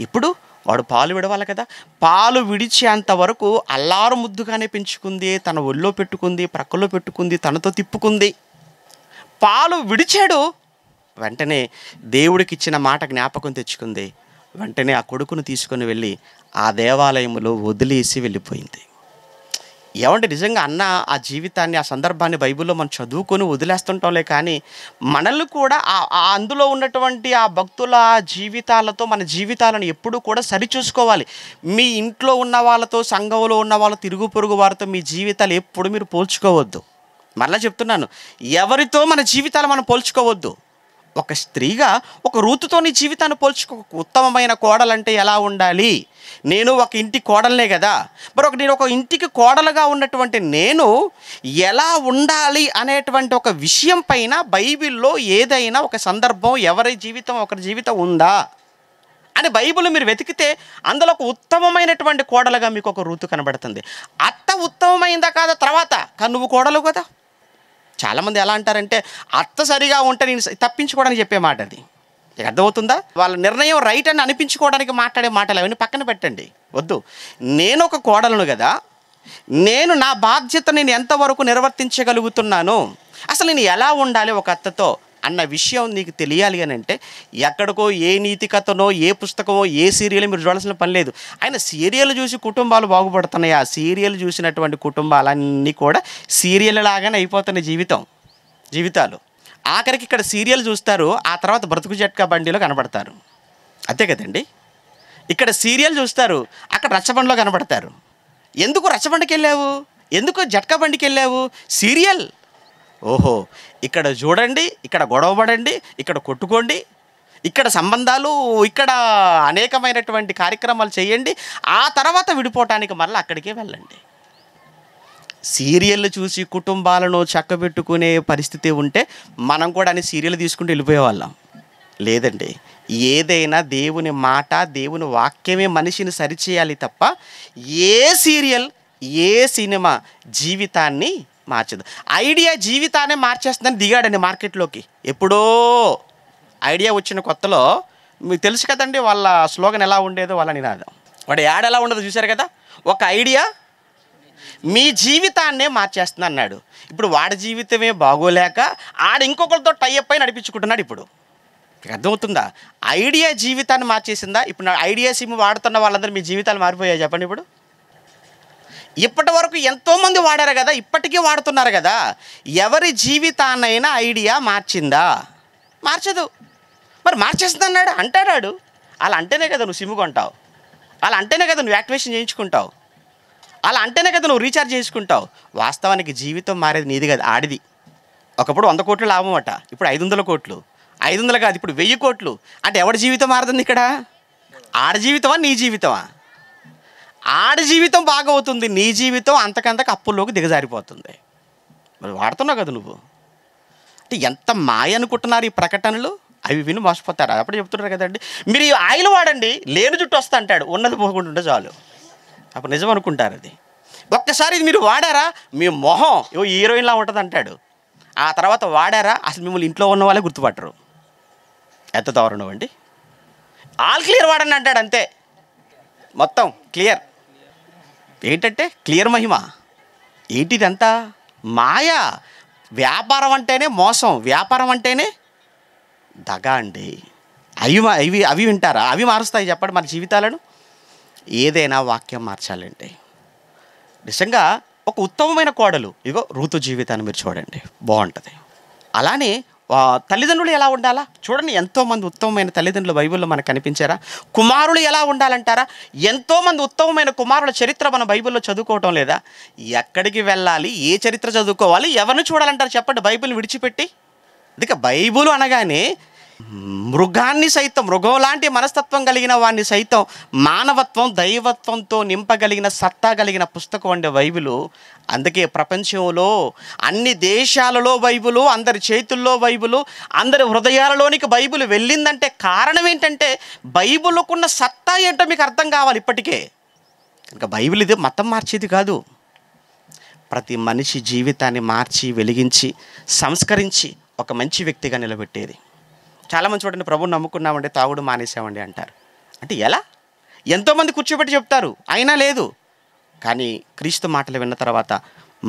ఇప్పుడు వాడు పాలు విడవాలి కదా పాలు విడిచేంత వరకు అల్లారు ముద్దుగానే పెంచుకుంది తన ఒళ్ళో పెట్టుకుంది ప్రక్కలో పెట్టుకుంది తనతో తిప్పుకుంది పాలు విడిచాడు వెంటనే దేవుడికి ఇచ్చిన మాట జ్ఞాపకం తెచ్చుకుంది వెంటనే ఆ కొడుకును తీసుకొని వెళ్ళి ఆ దేవాలయంలో వదిలేసి వెళ్ళిపోయింది ఏమంటే నిజంగా అన్న ఆ జీవితాన్ని ఆ సందర్భాన్ని బైబిల్లో మనం చదువుకొని వదిలేస్తుంటాంలే కానీ మనల్ని కూడా అందులో ఉన్నటువంటి ఆ భక్తుల జీవితాలతో మన జీవితాలను ఎప్పుడూ కూడా సరిచూసుకోవాలి మీ ఇంట్లో ఉన్న వాళ్ళతో సంఘంలో ఉన్న వాళ్ళ తిరుగు పొరుగు వారితో మీ జీవితాలు ఎప్పుడు మీరు పోల్చుకోవద్దు మరలా చెప్తున్నాను ఎవరితో మన జీవితాలు మనం పోల్చుకోవద్దు ఒక స్త్రీగా ఒక ఋతుతో నీ జీవితాన్ని పోల్చుకో ఉత్తమమైన కోడలంటే ఎలా ఉండాలి నేను ఒక ఇంటి కోడలనే కదా మరి ఒక నేను ఒక ఇంటికి కోడలుగా ఉన్నటువంటి నేను ఎలా ఉండాలి అనేటువంటి ఒక విషయం పైన బైబిల్లో ఏదైనా ఒక సందర్భం ఎవరి జీవితం ఒకరి జీవితం ఉందా అని బైబిల్ మీరు వెతికితే అందులో ఒక ఉత్తమమైనటువంటి కోడలుగా మీకు ఒక ఋతు కనబడుతుంది అత్త ఉత్తమమైందా కాదా తర్వాత కన్నువు నువ్వు కోడలు కదా చాలామంది ఎలా అంటారంటే అత్త సరిగా ఉంటే నేను తప్పించుకోవడానికి చెప్పే మాట అది అర్థమవుతుందా వాళ్ళ నిర్ణయం రైట్ అని అనిపించుకోవడానికి మాట్లాడే మాటలు అవన్నీ పక్కన పెట్టండి వద్దు నేను ఒక కోడలను కదా నేను నా బాధ్యత నేను ఎంతవరకు నిర్వర్తించగలుగుతున్నాను అసలు నేను ఎలా ఉండాలి ఒక అత్తతో అన్న విషయం నీకు తెలియాలి అని అంటే ఎక్కడికో ఏ నీతి కథనో ఏ పుస్తకమో ఏ సీరియల్ మీరు చూడాల్సిన పని లేదు ఆయన సీరియల్ చూసి కుటుంబాలు బాగుపడుతున్నాయి ఆ సీరియల్ చూసినటువంటి కుటుంబాలన్నీ కూడా సీరియల్ లాగానే అయిపోతున్న జీవితం జీవితాలు ఆఖరికి ఇక్కడ సీరియల్ చూస్తారు ఆ తర్వాత బ్రతుకు జట్కా బండిలో కనబడతారు అంతే కదండి ఇక్కడ సీరియల్ చూస్తారు అక్కడ రచ్చబండిలో కనబడతారు ఎందుకు రచ్చబండికి వెళ్ళావు ఎందుకు జట్కా బండికి వెళ్ళావు సీరియల్ ఓహో ఇక్కడ చూడండి ఇక్కడ గొడవపడండి ఇక్కడ కొట్టుకోండి ఇక్కడ సంబంధాలు ఇక్కడ అనేకమైనటువంటి కార్యక్రమాలు చేయండి ఆ తర్వాత విడిపోవటానికి మళ్ళీ అక్కడికే వెళ్ళండి సీరియల్ చూసి కుటుంబాలను చక్కబెట్టుకునే పరిస్థితి ఉంటే మనం కూడా అని సీరియల్ తీసుకుంటూ వెళ్ళిపోయేవాళ్ళం లేదండి ఏదైనా దేవుని మాట దేవుని వాక్యమే మనిషిని సరిచేయాలి తప్ప ఏ సీరియల్ ఏ సినిమా జీవితాన్ని మార్చదు ఐడియా జీవితాన్ని మార్చేస్తుందని దిగాడండి మార్కెట్లోకి ఎప్పుడో ఐడియా వచ్చిన కొత్తలో మీకు తెలుసు కదండి వాళ్ళ స్లోగన్ ఎలా ఉండేదో వాళ్ళ నినాదం వాడు యాడ్ ఎలా ఉండదో చూశారు కదా ఒక ఐడియా మీ జీవితాన్నే మార్చేస్తుంది అన్నాడు ఇప్పుడు వాడి జీవితమే బాగోలేక ఆడ ఇంకొకరితో టైఅప్ అయి నడిపించుకుంటున్నాడు ఇప్పుడు అర్థమవుతుందా ఐడియా జీవితాన్ని మార్చేసిందా ఇప్పుడు ఐడియా సిమ్ వాడుతున్న వాళ్ళందరూ మీ జీవితాలు మారిపోయాయి చెప్పండి ఇప్పుడు ఇప్పటి వరకు ఎంతోమంది వాడారు కదా ఇప్పటికీ వాడుతున్నారు కదా ఎవరి జీవితాన్నైనా ఐడియా మార్చిందా మార్చదు మరి అన్నాడు అంటాడాడు అలా అంటేనే కదా నువ్వు సిమ్ కొంటావు అలా అంటేనే కదా నువ్వు యాక్టివేషన్ చేయించుకుంటావు అలా అంటేనే కదా నువ్వు రీఛార్జ్ చేసుకుంటావు వాస్తవానికి జీవితం మారేది నీది కదా ఆడిది ఒకప్పుడు వంద కోట్లు లాభం అట ఇప్పుడు ఐదు వందల కోట్లు ఐదు వందలు కాదు ఇప్పుడు వెయ్యి కోట్లు అంటే ఎవడి జీవితం మారుతుంది ఇక్కడ ఆడ జీవితమా నీ జీవితమా ఆడ జీవితం బాగవుతుంది నీ జీవితం అంతకంతకు అప్పుల్లోకి దిగజారిపోతుంది మరి వాడుతున్నావు కదా నువ్వు అంటే ఎంత మాయ అనుకుంటున్నారు ఈ ప్రకటనలు అవి విని మోసపోతారు అప్పుడు చెప్తున్నారు కదండి మీరు ఈ ఆయిల్ వాడండి లేని జుట్టు వస్తా అంటాడు ఉన్నది పోకుండా చాలు అప్పుడు నిజం అనుకుంటారు అది ఒక్కసారి ఇది మీరు వాడారా మీ మొహం ఓ హీరోయిన్లా ఉంటుంది అంటాడు ఆ తర్వాత వాడారా అసలు మిమ్మల్ని ఇంట్లో ఉన్న వాళ్ళే గుర్తుపట్టరు ఎంత దారుణం అండి ఆల్ క్లియర్ వాడండి అంటాడు అంతే మొత్తం క్లియర్ ఏంటంటే క్లియర్ మహిమ ఏంటిదంతా మాయా వ్యాపారం అంటేనే మోసం వ్యాపారం అంటేనే దగ అండి అవి అవి అవి వింటారా అవి మారుస్తాయి చెప్పండి మన జీవితాలను ఏదైనా వాక్యం మార్చాలండి నిజంగా ఒక ఉత్తమమైన కోడలు ఇగో ఋతు జీవితాన్ని మీరు చూడండి బాగుంటుంది అలానే తల్లిదండ్రులు ఎలా ఉండాలా చూడండి ఎంతోమంది ఉత్తమమైన తల్లిదండ్రులు బైబిల్లో మనకు కనిపించారా కుమారులు ఎలా ఉండాలంటారా ఎంతోమంది ఉత్తమమైన కుమారుల చరిత్ర మన బైబిల్లో చదువుకోవటం లేదా ఎక్కడికి వెళ్ళాలి ఏ చరిత్ర చదువుకోవాలి ఎవరిని చూడాలంటారు చెప్పండి బైబిల్ విడిచిపెట్టి అందుకే బైబుల్ అనగానే మృగాన్ని సైతం మృగం లాంటి మనస్తత్వం కలిగిన వాడిని సైతం మానవత్వం దైవత్వంతో నింపగలిగిన సత్తా కలిగిన పుస్తకం అండి వైబులు అందుకే ప్రపంచంలో అన్ని దేశాలలో బైబులు అందరి చేతుల్లో బైబులు అందరి హృదయాలలోనికి బైబులు వెళ్ళిందంటే కారణం ఏంటంటే బైబులుకున్న సత్తా ఏంటో మీకు అర్థం కావాలి ఇప్పటికే కనుక బైబిల్ ఇది మతం మార్చేది కాదు ప్రతి మనిషి జీవితాన్ని మార్చి వెలిగించి సంస్కరించి ఒక మంచి వ్యక్తిగా నిలబెట్టేది చాలామంది చూడండి ప్రభుని నమ్ముకున్నామండి తాగుడు మానేసామండి అంటారు అంటే ఎలా ఎంతోమంది కూర్చోబెట్టి చెప్తారు అయినా లేదు కానీ క్రీస్తు మాటలు విన్న తర్వాత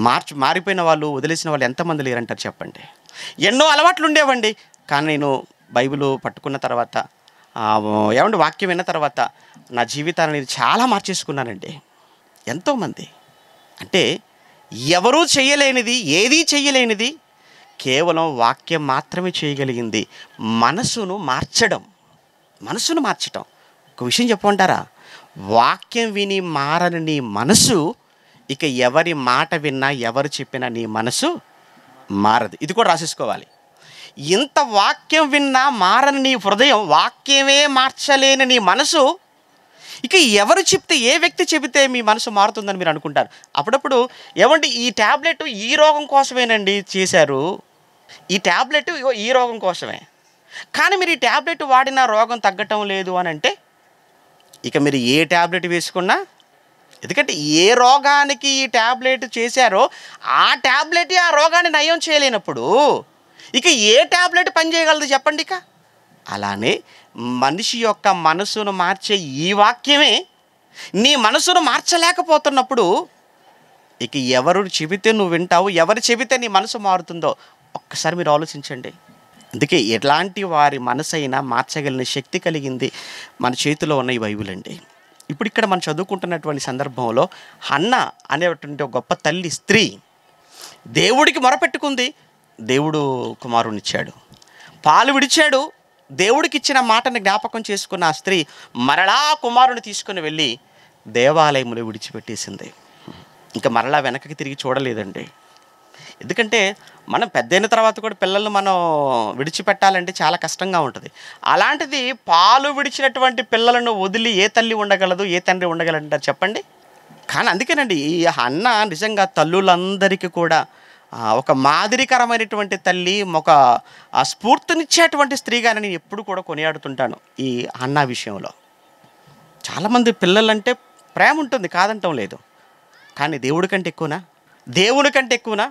మార్చి మారిపోయిన వాళ్ళు వదిలేసిన వాళ్ళు ఎంతమంది లేరంటారు చెప్పండి ఎన్నో అలవాట్లు ఉండేవండి కానీ నేను బైబిల్ పట్టుకున్న తర్వాత ఏమంటే వాక్యం విన్న తర్వాత నా జీవితాన్ని నేను చాలా మార్చేసుకున్నానండి ఎంతోమంది అంటే ఎవరూ చేయలేనిది ఏదీ చేయలేనిది కేవలం వాక్యం మాత్రమే చేయగలిగింది మనసును మార్చడం మనసును మార్చడం ఒక విషయం చెప్పుకుంటారా వాక్యం విని మారని నీ మనసు ఇక ఎవరి మాట విన్నా ఎవరు చెప్పినా నీ మనసు మారదు ఇది కూడా రాసేసుకోవాలి ఇంత వాక్యం విన్నా మారని నీ హృదయం వాక్యమే మార్చలేని నీ మనసు ఇక ఎవరు చెప్తే ఏ వ్యక్తి చెబితే మీ మనసు మారుతుందని మీరు అనుకుంటారు అప్పుడప్పుడు ఏమంటే ఈ ట్యాబ్లెట్ ఈ రోగం కోసమేనండి చేశారు ఈ ట్యాబ్లెట్ ఈ రోగం కోసమే కానీ మీరు ఈ ట్యాబ్లెట్ వాడినా రోగం తగ్గటం లేదు అని అంటే ఇక మీరు ఏ ట్యాబ్లెట్ వేసుకున్నా ఎందుకంటే ఏ రోగానికి ఈ ట్యాబ్లెట్ చేశారో ఆ ట్యాబ్లెట్ ఆ రోగాన్ని నయం చేయలేనప్పుడు ఇక ఏ ట్యాబ్లెట్ పనిచేయగలదు చెప్పండి ఇక అలానే మనిషి యొక్క మనసును మార్చే ఈ వాక్యమే నీ మనసును మార్చలేకపోతున్నప్పుడు ఇక ఎవరు చెబితే నువ్వు వింటావు ఎవరు చెబితే నీ మనసు మారుతుందో ఒక్కసారి మీరు ఆలోచించండి అందుకే ఎలాంటి వారి మనసైనా మార్చగలిగిన శక్తి కలిగింది మన చేతిలో ఉన్న ఈ బైబుల్ అండి ఇప్పుడు ఇక్కడ మనం చదువుకుంటున్నటువంటి సందర్భంలో అన్న అనేటువంటి ఒక గొప్ప తల్లి స్త్రీ దేవుడికి మొరపెట్టుకుంది దేవుడు కుమారునిచ్చాడు పాలు విడిచాడు దేవుడికి ఇచ్చిన మాటను జ్ఞాపకం చేసుకున్న ఆ స్త్రీ మరలా కుమారుని తీసుకుని వెళ్ళి దేవాలయములో విడిచిపెట్టేసింది ఇంకా మరలా వెనకకి తిరిగి చూడలేదండి ఎందుకంటే మనం పెద్దయిన తర్వాత కూడా పిల్లల్ని మనం విడిచిపెట్టాలంటే చాలా కష్టంగా ఉంటుంది అలాంటిది పాలు విడిచినటువంటి పిల్లలను వదిలి ఏ తల్లి ఉండగలదు ఏ తండ్రి ఉండగలంటారు చెప్పండి కానీ అందుకేనండి ఈ అన్న నిజంగా తల్లులందరికీ కూడా ఒక మాదిరికరమైనటువంటి తల్లి ఒక స్ఫూర్తినిచ్చేటువంటి స్త్రీగా నేను ఎప్పుడు కూడా కొనియాడుతుంటాను ఈ అన్న విషయంలో చాలామంది పిల్లలంటే ప్రేమ ఉంటుంది కాదంటం లేదు కానీ దేవుడి కంటే ఎక్కువనా దేవుని కంటే ఎక్కువనా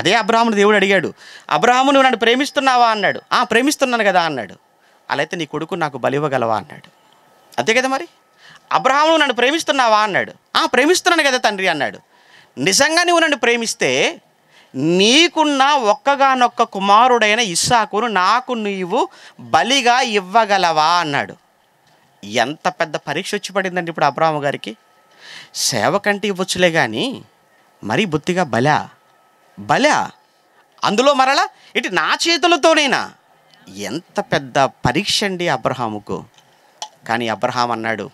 అదే అబ్రాహ్మును దేవుడు అడిగాడు అబ్రాహ్ము నువ్వు నన్ను ప్రేమిస్తున్నావా అన్నాడు ఆ ప్రేమిస్తున్నాను కదా అన్నాడు అలా అయితే నీ కొడుకు నాకు బలివ్వగలవా అన్నాడు అంతే కదా మరి అబ్రాహ్మును నన్ను ప్రేమిస్తున్నావా అన్నాడు ఆ ప్రేమిస్తున్నాను కదా తండ్రి అన్నాడు నిజంగా నువ్వు నన్ను ప్రేమిస్తే నీకున్న ఒక్కగానొక్క కుమారుడైన ఇస్సాకును నాకు నీవు బలిగా ఇవ్వగలవా అన్నాడు ఎంత పెద్ద పరీక్ష వచ్చి పడిందండి ఇప్పుడు అబ్రాహ్మ గారికి సేవకంటే ఇవ్వచ్చులే కానీ మరీ బుద్ధిగా బలా బల అందులో మరలా ఇటు నా చేతులతోనేనా ఎంత పెద్ద పరీక్ష అండి అబ్రహాముకు కానీ అబ్రహాం అన్నాడు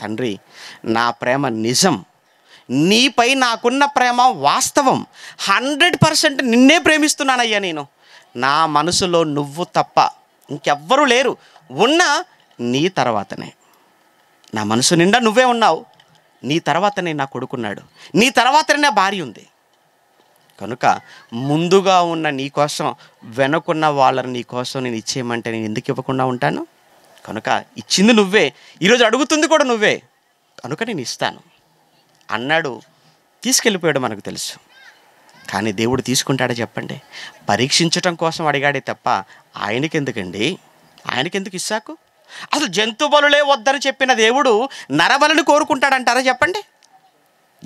తండ్రి నా ప్రేమ నిజం నీపై నాకున్న ప్రేమ వాస్తవం హండ్రెడ్ పర్సెంట్ నిన్నే ప్రేమిస్తున్నానయ్యా నేను నా మనసులో నువ్వు తప్ప ఇంకెవ్వరూ లేరు ఉన్నా నీ తర్వాతనే నా మనసు నిండా నువ్వే ఉన్నావు నీ తర్వాతనే నా కొడుకున్నాడు నీ తర్వాతనే నా భార్య ఉంది కనుక ముందుగా ఉన్న నీ కోసం వెనకున్న వాళ్ళని నీ కోసం నేను ఇచ్చేయమంటే నేను ఎందుకు ఇవ్వకుండా ఉంటాను కనుక ఇచ్చింది నువ్వే ఈరోజు అడుగుతుంది కూడా నువ్వే కనుక నేను ఇస్తాను అన్నాడు తీసుకెళ్ళిపోయాడు మనకు తెలుసు కానీ దేవుడు తీసుకుంటాడా చెప్పండి పరీక్షించటం కోసం అడిగాడే తప్ప ఆయనకెందుకండి ఆయనకెందుకు ఇస్సాకు అసలు జంతు బలులే వద్దని చెప్పిన దేవుడు నరబలను కోరుకుంటాడంటారా చెప్పండి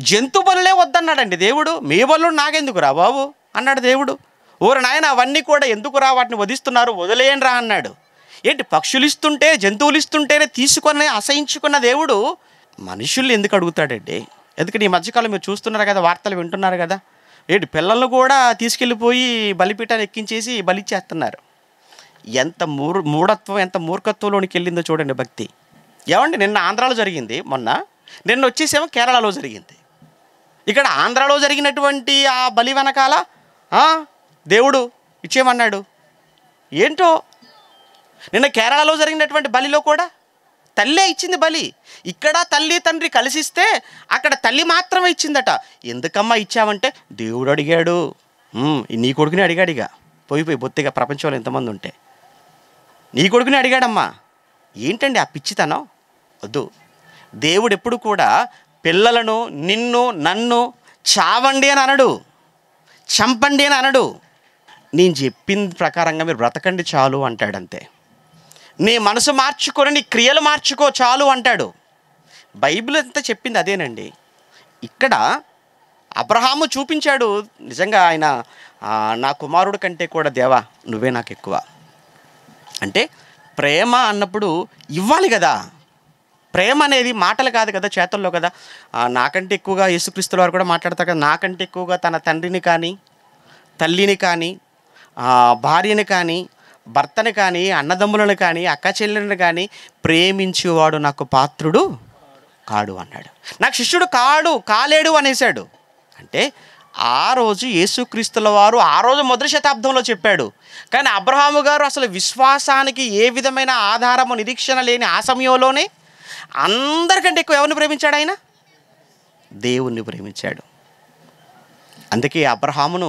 జంతు బలులే వద్దన్నాడండి దేవుడు మీ బలు నాకెందుకురా బాబు అన్నాడు దేవుడు ఊరు నాయన అవన్నీ కూడా ఎందుకురా వాటిని వదిస్తున్నారు వదిలేయండి రా అన్నాడు ఏంటి పక్షులు ఇస్తుంటే జంతువులు ఇస్తుంటేనే తీసుకొని అసహించుకున్న దేవుడు మనుషుల్ని ఎందుకు అడుగుతాడండి ఎందుకంటే ఈ మధ్యకాలం మీరు చూస్తున్నారు కదా వార్తలు వింటున్నారు కదా ఏంటి పిల్లలను కూడా తీసుకెళ్ళిపోయి బలిపీఠాన్ని ఎక్కించేసి బలిచ్చేస్తున్నారు ఎంత మూర్ మూఢత్వం ఎంత మూర్ఖత్వంలోనికి వెళ్ళిందో చూడండి భక్తి ఏమండి నిన్న ఆంధ్రాలో జరిగింది మొన్న నిన్న వచ్చేసేమో కేరళలో జరిగింది ఇక్కడ ఆంధ్రాలో జరిగినటువంటి ఆ బలి వెనకాల దేవుడు ఇచ్చేయమన్నాడు ఏంటో నిన్న కేరళలో జరిగినటువంటి బలిలో కూడా తల్లే ఇచ్చింది బలి ఇక్కడ తల్లి తండ్రి కలిసిస్తే అక్కడ తల్లి మాత్రమే ఇచ్చిందట ఎందుకమ్మా ఇచ్చావంటే దేవుడు అడిగాడు నీ కొడుకుని అడిగాడు ఇక పోయి పోయి బొత్తిగా ప్రపంచంలో ఎంతమంది ఉంటే నీ కొడుకుని అడిగాడమ్మా ఏంటండి ఆ పిచ్చితనం వద్దు దేవుడు ఎప్పుడు కూడా పిల్లలను నిన్ను నన్ను చావండి అని అనడు చంపండి అని అనడు నేను చెప్పిన ప్రకారంగా మీరు బ్రతకండి చాలు అంటాడంతే నీ మనసు మార్చుకొని నీ క్రియలు మార్చుకో చాలు అంటాడు బైబిల్ అంతా చెప్పింది అదేనండి ఇక్కడ అబ్రహాము చూపించాడు నిజంగా ఆయన నా కుమారుడు కంటే కూడా దేవా నువ్వే నాకు ఎక్కువ అంటే ప్రేమ అన్నప్పుడు ఇవ్వాలి కదా ప్రేమ అనేది మాటలు కాదు కదా చేతుల్లో కదా నాకంటే ఎక్కువగా యేసుక్రీస్తుల వారు కూడా మాట్లాడతారు కదా నాకంటే ఎక్కువగా తన తండ్రిని కానీ తల్లిని కానీ భార్యని కానీ భర్తని కానీ అన్నదమ్ములను కానీ అక్క చెల్లెలను కానీ ప్రేమించేవాడు నాకు పాత్రుడు కాడు అన్నాడు నాకు శిష్యుడు కాడు కాలేడు అనేసాడు అంటే ఆ రోజు యేసుక్రీస్తుల వారు ఆ రోజు మొదటి శతాబ్దంలో చెప్పాడు కానీ అబ్రహాము గారు అసలు విశ్వాసానికి ఏ విధమైన ఆధారము నిరీక్షణ లేని ఆ సమయంలోనే అందరికంటే ఎక్కువ ఎవరిని ప్రేమించాడు ఆయన దేవుణ్ణి ప్రేమించాడు అందుకే అబ్రహామును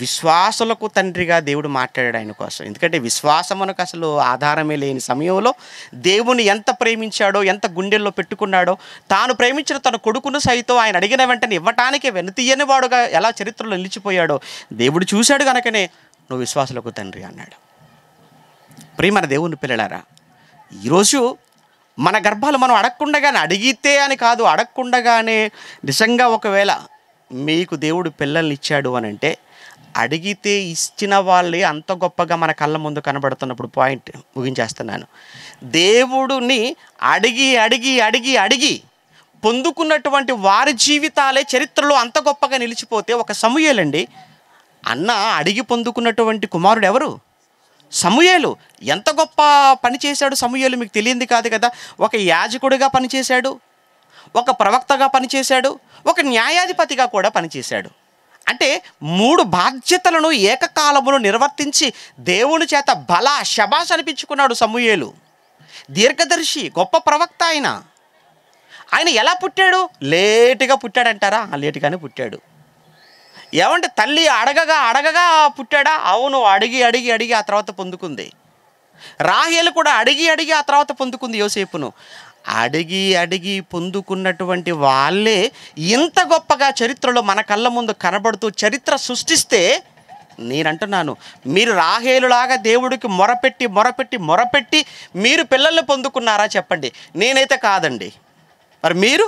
విశ్వాసులకు తండ్రిగా దేవుడు మాట్లాడాడు ఆయన కోసం ఎందుకంటే విశ్వాసమునకు అసలు ఆధారమే లేని సమయంలో దేవుని ఎంత ప్రేమించాడో ఎంత గుండెల్లో పెట్టుకున్నాడో తాను ప్రేమించిన తన కొడుకును సైతం ఆయన అడిగిన వెంటనే ఇవ్వటానికి వెనుతీయని వాడుగా ఎలా చరిత్రలో నిలిచిపోయాడో దేవుడు చూశాడు కనుకనే నువ్వు విశ్వాసులకు తండ్రి అన్నాడు ప్రియమైన దేవుని పిల్లలారా ఈరోజు మన గర్భాలు మనం అడగకుండగానే అడిగితే అని కాదు అడగకుండగానే నిజంగా ఒకవేళ మీకు దేవుడు పిల్లల్ని ఇచ్చాడు అని అంటే అడిగితే ఇచ్చిన వాళ్ళే అంత గొప్పగా మన కళ్ళ ముందు కనబడుతున్నప్పుడు పాయింట్ ముగించేస్తున్నాను దేవుడిని అడిగి అడిగి అడిగి అడిగి పొందుకున్నటువంటి వారి జీవితాలే చరిత్రలో అంత గొప్పగా నిలిచిపోతే ఒక సమూహలండి అన్న అడిగి పొందుకున్నటువంటి కుమారుడు ఎవరు సమూయేలు ఎంత గొప్ప పని చేశాడు సమూయేలు మీకు తెలియంది కాదు కదా ఒక యాజకుడిగా పనిచేశాడు ఒక ప్రవక్తగా పనిచేశాడు ఒక న్యాయాధిపతిగా కూడా పనిచేశాడు అంటే మూడు బాధ్యతలను ఏకకాలమును నిర్వర్తించి దేవుని చేత బల శబాష్ అనిపించుకున్నాడు సమూయేలు దీర్ఘదర్శి గొప్ప ప్రవక్త ఆయన ఆయన ఎలా పుట్టాడు లేటుగా పుట్టాడంటారా లేటుగానే పుట్టాడు ఏమంటే తల్లి అడగగా అడగగా పుట్టాడా అవును అడిగి అడిగి అడిగి ఆ తర్వాత పొందుకుంది రాహేలు కూడా అడిగి అడిగి ఆ తర్వాత పొందుకుంది యోసేపును అడిగి అడిగి పొందుకున్నటువంటి వాళ్ళే ఇంత గొప్పగా చరిత్రలో మన కళ్ళ ముందు కనబడుతూ చరిత్ర సృష్టిస్తే నేనంటున్నాను మీరు రాహేలులాగా దేవుడికి మొరపెట్టి మొరపెట్టి మొరపెట్టి మీరు పిల్లల్ని పొందుకున్నారా చెప్పండి నేనైతే కాదండి మరి మీరు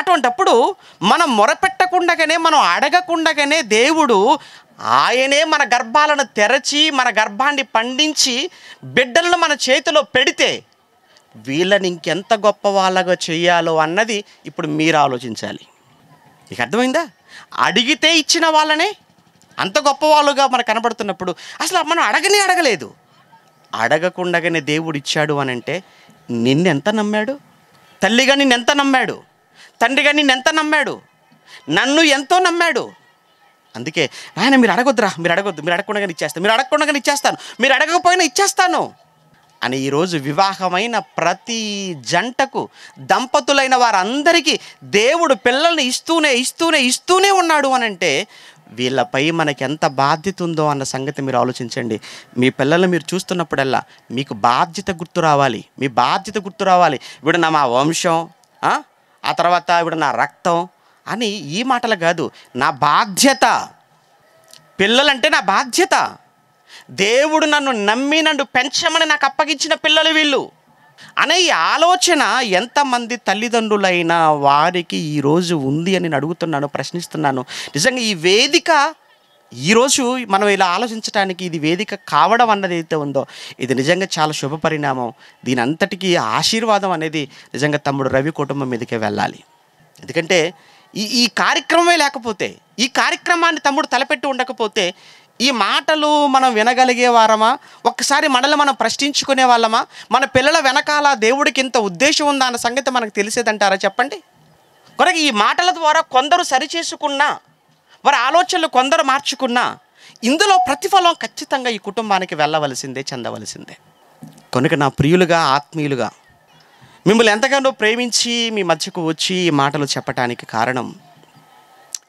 అటువంటప్పుడు మనం మొరపెట్టకుండానే మనం అడగకుండానే దేవుడు ఆయనే మన గర్భాలను తెరచి మన గర్భాన్ని పండించి బిడ్డలను మన చేతిలో పెడితే వీళ్ళని ఇంకెంత గొప్ప వాళ్ళగా చేయాలో అన్నది ఇప్పుడు మీరు ఆలోచించాలి మీకు అర్థమైందా అడిగితే ఇచ్చిన వాళ్ళనే అంత గొప్ప వాళ్ళుగా మనకు కనబడుతున్నప్పుడు అసలు మనం అడగనే అడగలేదు అడగకుండానే దేవుడు ఇచ్చాడు అని అంటే నిన్నెంత నమ్మాడు తల్లిగా నిన్నెంత నమ్మాడు తండ్రిగా నిన్ను ఎంత నమ్మాడు నన్ను ఎంతో నమ్మాడు అందుకే నాయన మీరు అడగొద్దురా మీరు అడగొద్దు మీరు అడగకుండా ఇచ్చేస్తాను మీరు అడగకుండా ఇచ్చేస్తాను మీరు అడగకపోయినా ఇచ్చేస్తాను అని ఈరోజు వివాహమైన ప్రతి జంటకు దంపతులైన వారందరికీ దేవుడు పిల్లల్ని ఇస్తూనే ఇస్తూనే ఇస్తూనే ఉన్నాడు అని అంటే వీళ్ళపై మనకి ఎంత బాధ్యత ఉందో అన్న సంగతి మీరు ఆలోచించండి మీ పిల్లల్ని మీరు చూస్తున్నప్పుడల్లా మీకు బాధ్యత గుర్తు రావాలి మీ బాధ్యత గుర్తు రావాలి వీడు నా మా వంశం ఆ తర్వాత ఆవిడ నా రక్తం అని ఈ మాటలు కాదు నా బాధ్యత పిల్లలంటే నా బాధ్యత దేవుడు నన్ను నమ్మి నన్ను పెంచమని నాకు అప్పగించిన పిల్లలు వీళ్ళు అనే ఈ ఆలోచన ఎంతమంది తల్లిదండ్రులైన వారికి ఈరోజు ఉంది అని అడుగుతున్నాను ప్రశ్నిస్తున్నాను నిజంగా ఈ వేదిక ఈరోజు మనం ఇలా ఆలోచించడానికి ఇది వేదిక కావడం అన్నది ఏదైతే ఉందో ఇది నిజంగా చాలా శుభ పరిణామం దీని అంతటికీ ఆశీర్వాదం అనేది నిజంగా తమ్ముడు రవి కుటుంబం మీదకే వెళ్ళాలి ఎందుకంటే ఈ ఈ కార్యక్రమమే లేకపోతే ఈ కార్యక్రమాన్ని తమ్ముడు తలపెట్టి ఉండకపోతే ఈ మాటలు మనం వినగలిగే వారమా ఒక్కసారి మనల్ని మనం ప్రశ్నించుకునే వాళ్ళమా మన పిల్లల వెనకాల దేవుడికి ఇంత ఉద్దేశం ఉందా అన్న సంగతి మనకు తెలిసేదంటారా చెప్పండి కొనక ఈ మాటల ద్వారా కొందరు సరిచేసుకున్నా వారి ఆలోచనలు కొందరు మార్చుకున్నా ఇందులో ప్రతిఫలం ఖచ్చితంగా ఈ కుటుంబానికి వెళ్ళవలసిందే చెందవలసిందే కనుక నా ప్రియులుగా ఆత్మీయులుగా మిమ్మల్ని ఎంతగానో ప్రేమించి మీ మధ్యకు వచ్చి ఈ మాటలు చెప్పటానికి కారణం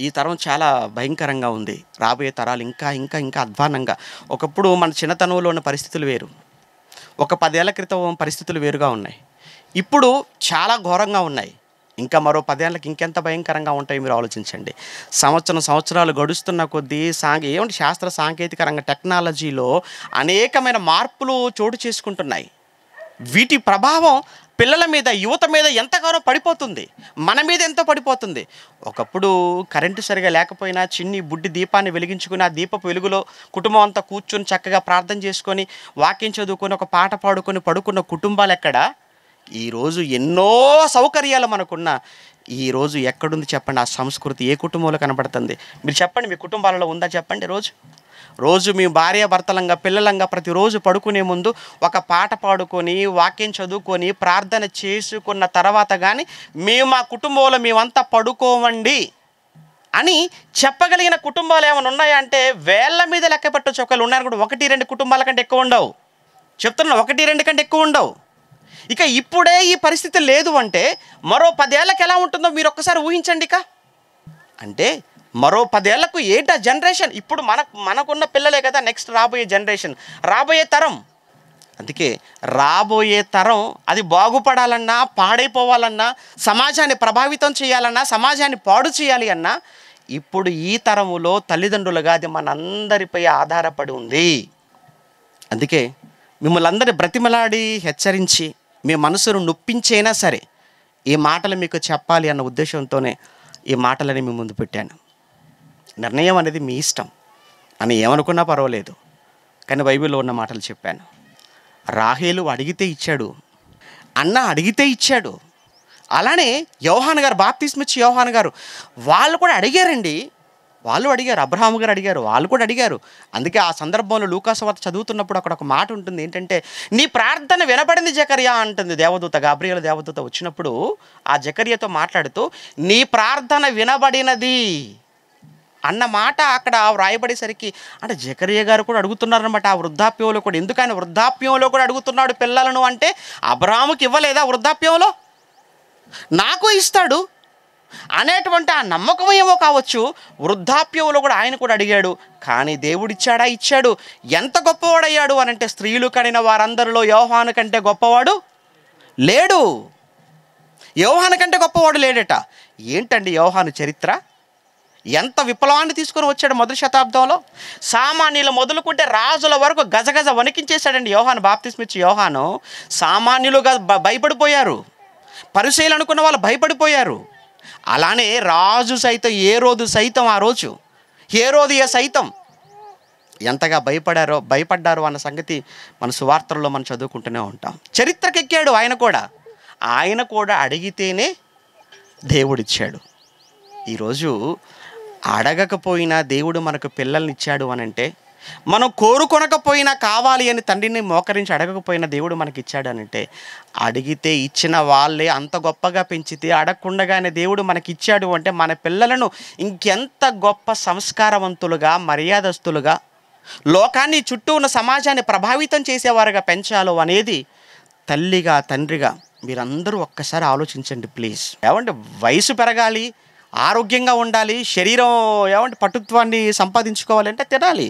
ఈ తరం చాలా భయంకరంగా ఉంది రాబోయే తరాలు ఇంకా ఇంకా ఇంకా అధ్వానంగా ఒకప్పుడు మన చిన్నతనంలో ఉన్న పరిస్థితులు వేరు ఒక పదేళ్ల క్రితం పరిస్థితులు వేరుగా ఉన్నాయి ఇప్పుడు చాలా ఘోరంగా ఉన్నాయి ఇంకా మరో పదేళ్ళకి ఇంకెంత భయంకరంగా ఉంటాయి మీరు ఆలోచించండి సంవత్సరం సంవత్సరాలు గడుస్తున్న కొద్దీ సాంఘ ఏమంటే శాస్త్ర సాంకేతిక రంగ టెక్నాలజీలో అనేకమైన మార్పులు చోటు చేసుకుంటున్నాయి వీటి ప్రభావం పిల్లల మీద యువత మీద ఎంతగానో పడిపోతుంది మన మీద ఎంతో పడిపోతుంది ఒకప్పుడు కరెంటు సరిగా లేకపోయినా చిన్ని బుడ్డి దీపాన్ని వెలిగించుకుని ఆ దీపపు వెలుగులో కుటుంబం అంతా కూర్చుని చక్కగా ప్రార్థన చేసుకొని వాకింగ్ చదువుకొని ఒక పాట పాడుకొని పడుకున్న కుటుంబాలు ఎక్కడ ఈరోజు ఎన్నో సౌకర్యాలు మనకున్న ఈరోజు ఎక్కడుంది చెప్పండి ఆ సంస్కృతి ఏ కుటుంబంలో కనబడుతుంది మీరు చెప్పండి మీ కుటుంబాలలో ఉందా చెప్పండి రోజు రోజు మీ భార్య భర్తలంగా పిల్లలంగా ప్రతిరోజు పడుకునే ముందు ఒక పాట పాడుకొని వాక్యం చదువుకొని ప్రార్థన చేసుకున్న తర్వాత కానీ మేము మా కుటుంబంలో మేమంతా పడుకోవండి అని చెప్పగలిగిన కుటుంబాలు ఏమైనా ఉన్నాయా అంటే వేళ్ళ మీద లెక్క పెట్టచ్చు ఒకళ్ళు ఉన్నారు కూడా ఒకటి రెండు కుటుంబాల కంటే ఎక్కువ ఉండవు చెప్తున్నా ఒకటి రెండు కంటే ఎక్కువ ఉండవు ఇక ఇప్పుడే ఈ పరిస్థితి లేదు అంటే మరో పదేళ్ళకి ఎలా ఉంటుందో మీరు ఒక్కసారి ఊహించండి ఇక అంటే మరో పదేళ్లకు ఏటా జనరేషన్ ఇప్పుడు మన మనకున్న పిల్లలే కదా నెక్స్ట్ రాబోయే జనరేషన్ రాబోయే తరం అందుకే రాబోయే తరం అది బాగుపడాలన్నా పాడైపోవాలన్నా సమాజాన్ని ప్రభావితం చేయాలన్నా సమాజాన్ని పాడు చేయాలి అన్నా ఇప్పుడు ఈ తరములో తల్లిదండ్రులుగా అది మనందరిపై ఆధారపడి ఉంది అందుకే మిమ్మల్ని అందరి బ్రతిమలాడి హెచ్చరించి మీ మనసును నొప్పించైనా సరే ఈ మాటలు మీకు చెప్పాలి అన్న ఉద్దేశంతోనే ఈ మాటలని మీ ముందు పెట్టాను నిర్ణయం అనేది మీ ఇష్టం అని ఏమనుకున్నా పర్వాలేదు కానీ బైబిల్లో ఉన్న మాటలు చెప్పాను రాహేలు అడిగితే ఇచ్చాడు అన్న అడిగితే ఇచ్చాడు అలానే యోహాన్ గారు బాప్తిస్మిచ్చి యోహాన్ గారు వాళ్ళు కూడా అడిగారండి వాళ్ళు అడిగారు అబ్రహాం గారు అడిగారు వాళ్ళు కూడా అడిగారు అందుకే ఆ సందర్భంలో లూకాసు వార్త చదువుతున్నప్పుడు అక్కడ ఒక మాట ఉంటుంది ఏంటంటే నీ ప్రార్థన వినపడింది జకర్యా అంటుంది దేవదూత గాబ్రియల దేవదూత వచ్చినప్పుడు ఆ జకర్యతో మాట్లాడుతూ నీ ప్రార్థన వినబడినది అన్న మాట అక్కడ వ్రాయబడేసరికి అంటే జకరియ గారు కూడా అడుగుతున్నారనమాట ఆ వృద్ధాప్యంలో కూడా ఎందుకని వృద్ధాప్యంలో కూడా అడుగుతున్నాడు పిల్లలను అంటే అబ్రాహ్ముకి ఇవ్వలేదా వృద్ధాప్యంలో నాకు ఇస్తాడు అనేటువంటి ఆ నమ్మకం ఏమో కావచ్చు వృద్ధాప్యంలో కూడా ఆయన కూడా అడిగాడు కానీ దేవుడిచ్చాడా ఇచ్చాడు ఎంత గొప్పవాడయ్యాడు అనంటే స్త్రీలు కడిన వారందరిలో యోహాను కంటే గొప్పవాడు లేడు యోహాను కంటే గొప్పవాడు లేడట ఏంటండి యోహాను చరిత్ర ఎంత విప్లవాన్ని తీసుకొని వచ్చాడు మొదటి శతాబ్దంలో సామాన్యులు మొదలుకుంటే రాజుల వరకు గజగజ వణికించేశాడండి యోహాను బాప్తిస్మిచ్చి యోహాను సామాన్యులుగా భయపడిపోయారు పరిశీలనుకున్న వాళ్ళు భయపడిపోయారు అలానే రాజు సైతం ఏ రోజు సైతం ఆ రోజు ఏ రోజు ఏ సైతం ఎంతగా భయపడారో భయపడ్డారో అన్న సంగతి మన సువార్తల్లో మనం చదువుకుంటూనే ఉంటాం చరిత్రకెక్కాడు ఆయన కూడా ఆయన కూడా అడిగితేనే దేవుడిచ్చాడు ఈరోజు అడగకపోయినా దేవుడు మనకు పిల్లల్ని ఇచ్చాడు అనంటే మనం కోరుకొనకపోయినా కావాలి అని తండ్రిని మోకరించి అడగకపోయినా దేవుడు మనకి ఇచ్చాడనంటే అడిగితే ఇచ్చిన వాళ్ళే అంత గొప్పగా పెంచితే అడగకుండగానే దేవుడు మనకి ఇచ్చాడు అంటే మన పిల్లలను ఇంకెంత గొప్ప సంస్కారవంతులుగా మర్యాదస్తులుగా లోకాన్ని చుట్టూ ఉన్న సమాజాన్ని ప్రభావితం చేసేవారుగా పెంచాలో అనేది తల్లిగా తండ్రిగా మీరందరూ ఒక్కసారి ఆలోచించండి ప్లీజ్ ఏమంటే వయసు పెరగాలి ఆరోగ్యంగా ఉండాలి శరీరం ఏమంటే పటుత్వాన్ని సంపాదించుకోవాలంటే తినాలి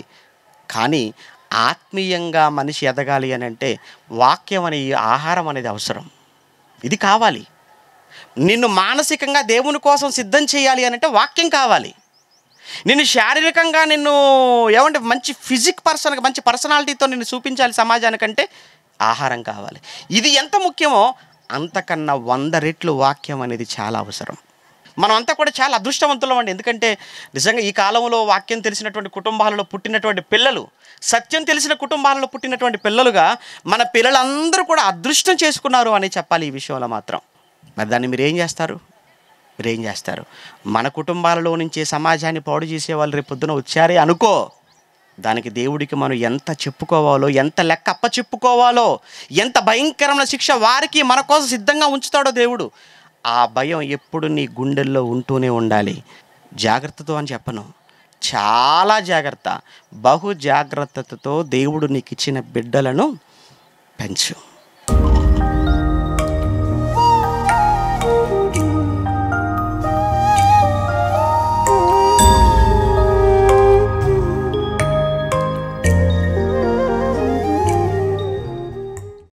కానీ ఆత్మీయంగా మనిషి ఎదగాలి అని అంటే వాక్యం అనే ఆహారం అనేది అవసరం ఇది కావాలి నిన్ను మానసికంగా దేవుని కోసం సిద్ధం చేయాలి అని అంటే వాక్యం కావాలి నిన్ను శారీరకంగా నిన్ను ఏమంటే మంచి ఫిజిక్ పర్సన్ మంచి పర్సనాలిటీతో నిన్ను చూపించాలి సమాజానికంటే ఆహారం కావాలి ఇది ఎంత ముఖ్యమో అంతకన్నా వంద రెట్లు వాక్యం అనేది చాలా అవసరం మనం అంతా కూడా చాలా అదృష్టవంతులం అండి ఎందుకంటే నిజంగా ఈ కాలంలో వాక్యం తెలిసినటువంటి కుటుంబాలలో పుట్టినటువంటి పిల్లలు సత్యం తెలిసిన కుటుంబాలలో పుట్టినటువంటి పిల్లలుగా మన పిల్లలందరూ కూడా అదృష్టం చేసుకున్నారు అని చెప్పాలి ఈ విషయంలో మాత్రం మరి దాన్ని మీరు ఏం చేస్తారు మీరు ఏం చేస్తారు మన కుటుంబాలలో నుంచి సమాజాన్ని పాడు చేసే వాళ్ళు రేపు పొద్దున వచ్చారే అనుకో దానికి దేవుడికి మనం ఎంత చెప్పుకోవాలో ఎంత లెక్క చెప్పుకోవాలో ఎంత భయంకరమైన శిక్ష వారికి మన కోసం సిద్ధంగా ఉంచుతాడో దేవుడు ఆ భయం ఎప్పుడు నీ గుండెల్లో ఉంటూనే ఉండాలి జాగ్రత్తతో అని చెప్పను చాలా జాగ్రత్త బహు జాగ్రత్తతో దేవుడు నీకు ఇచ్చిన బిడ్డలను పెంచు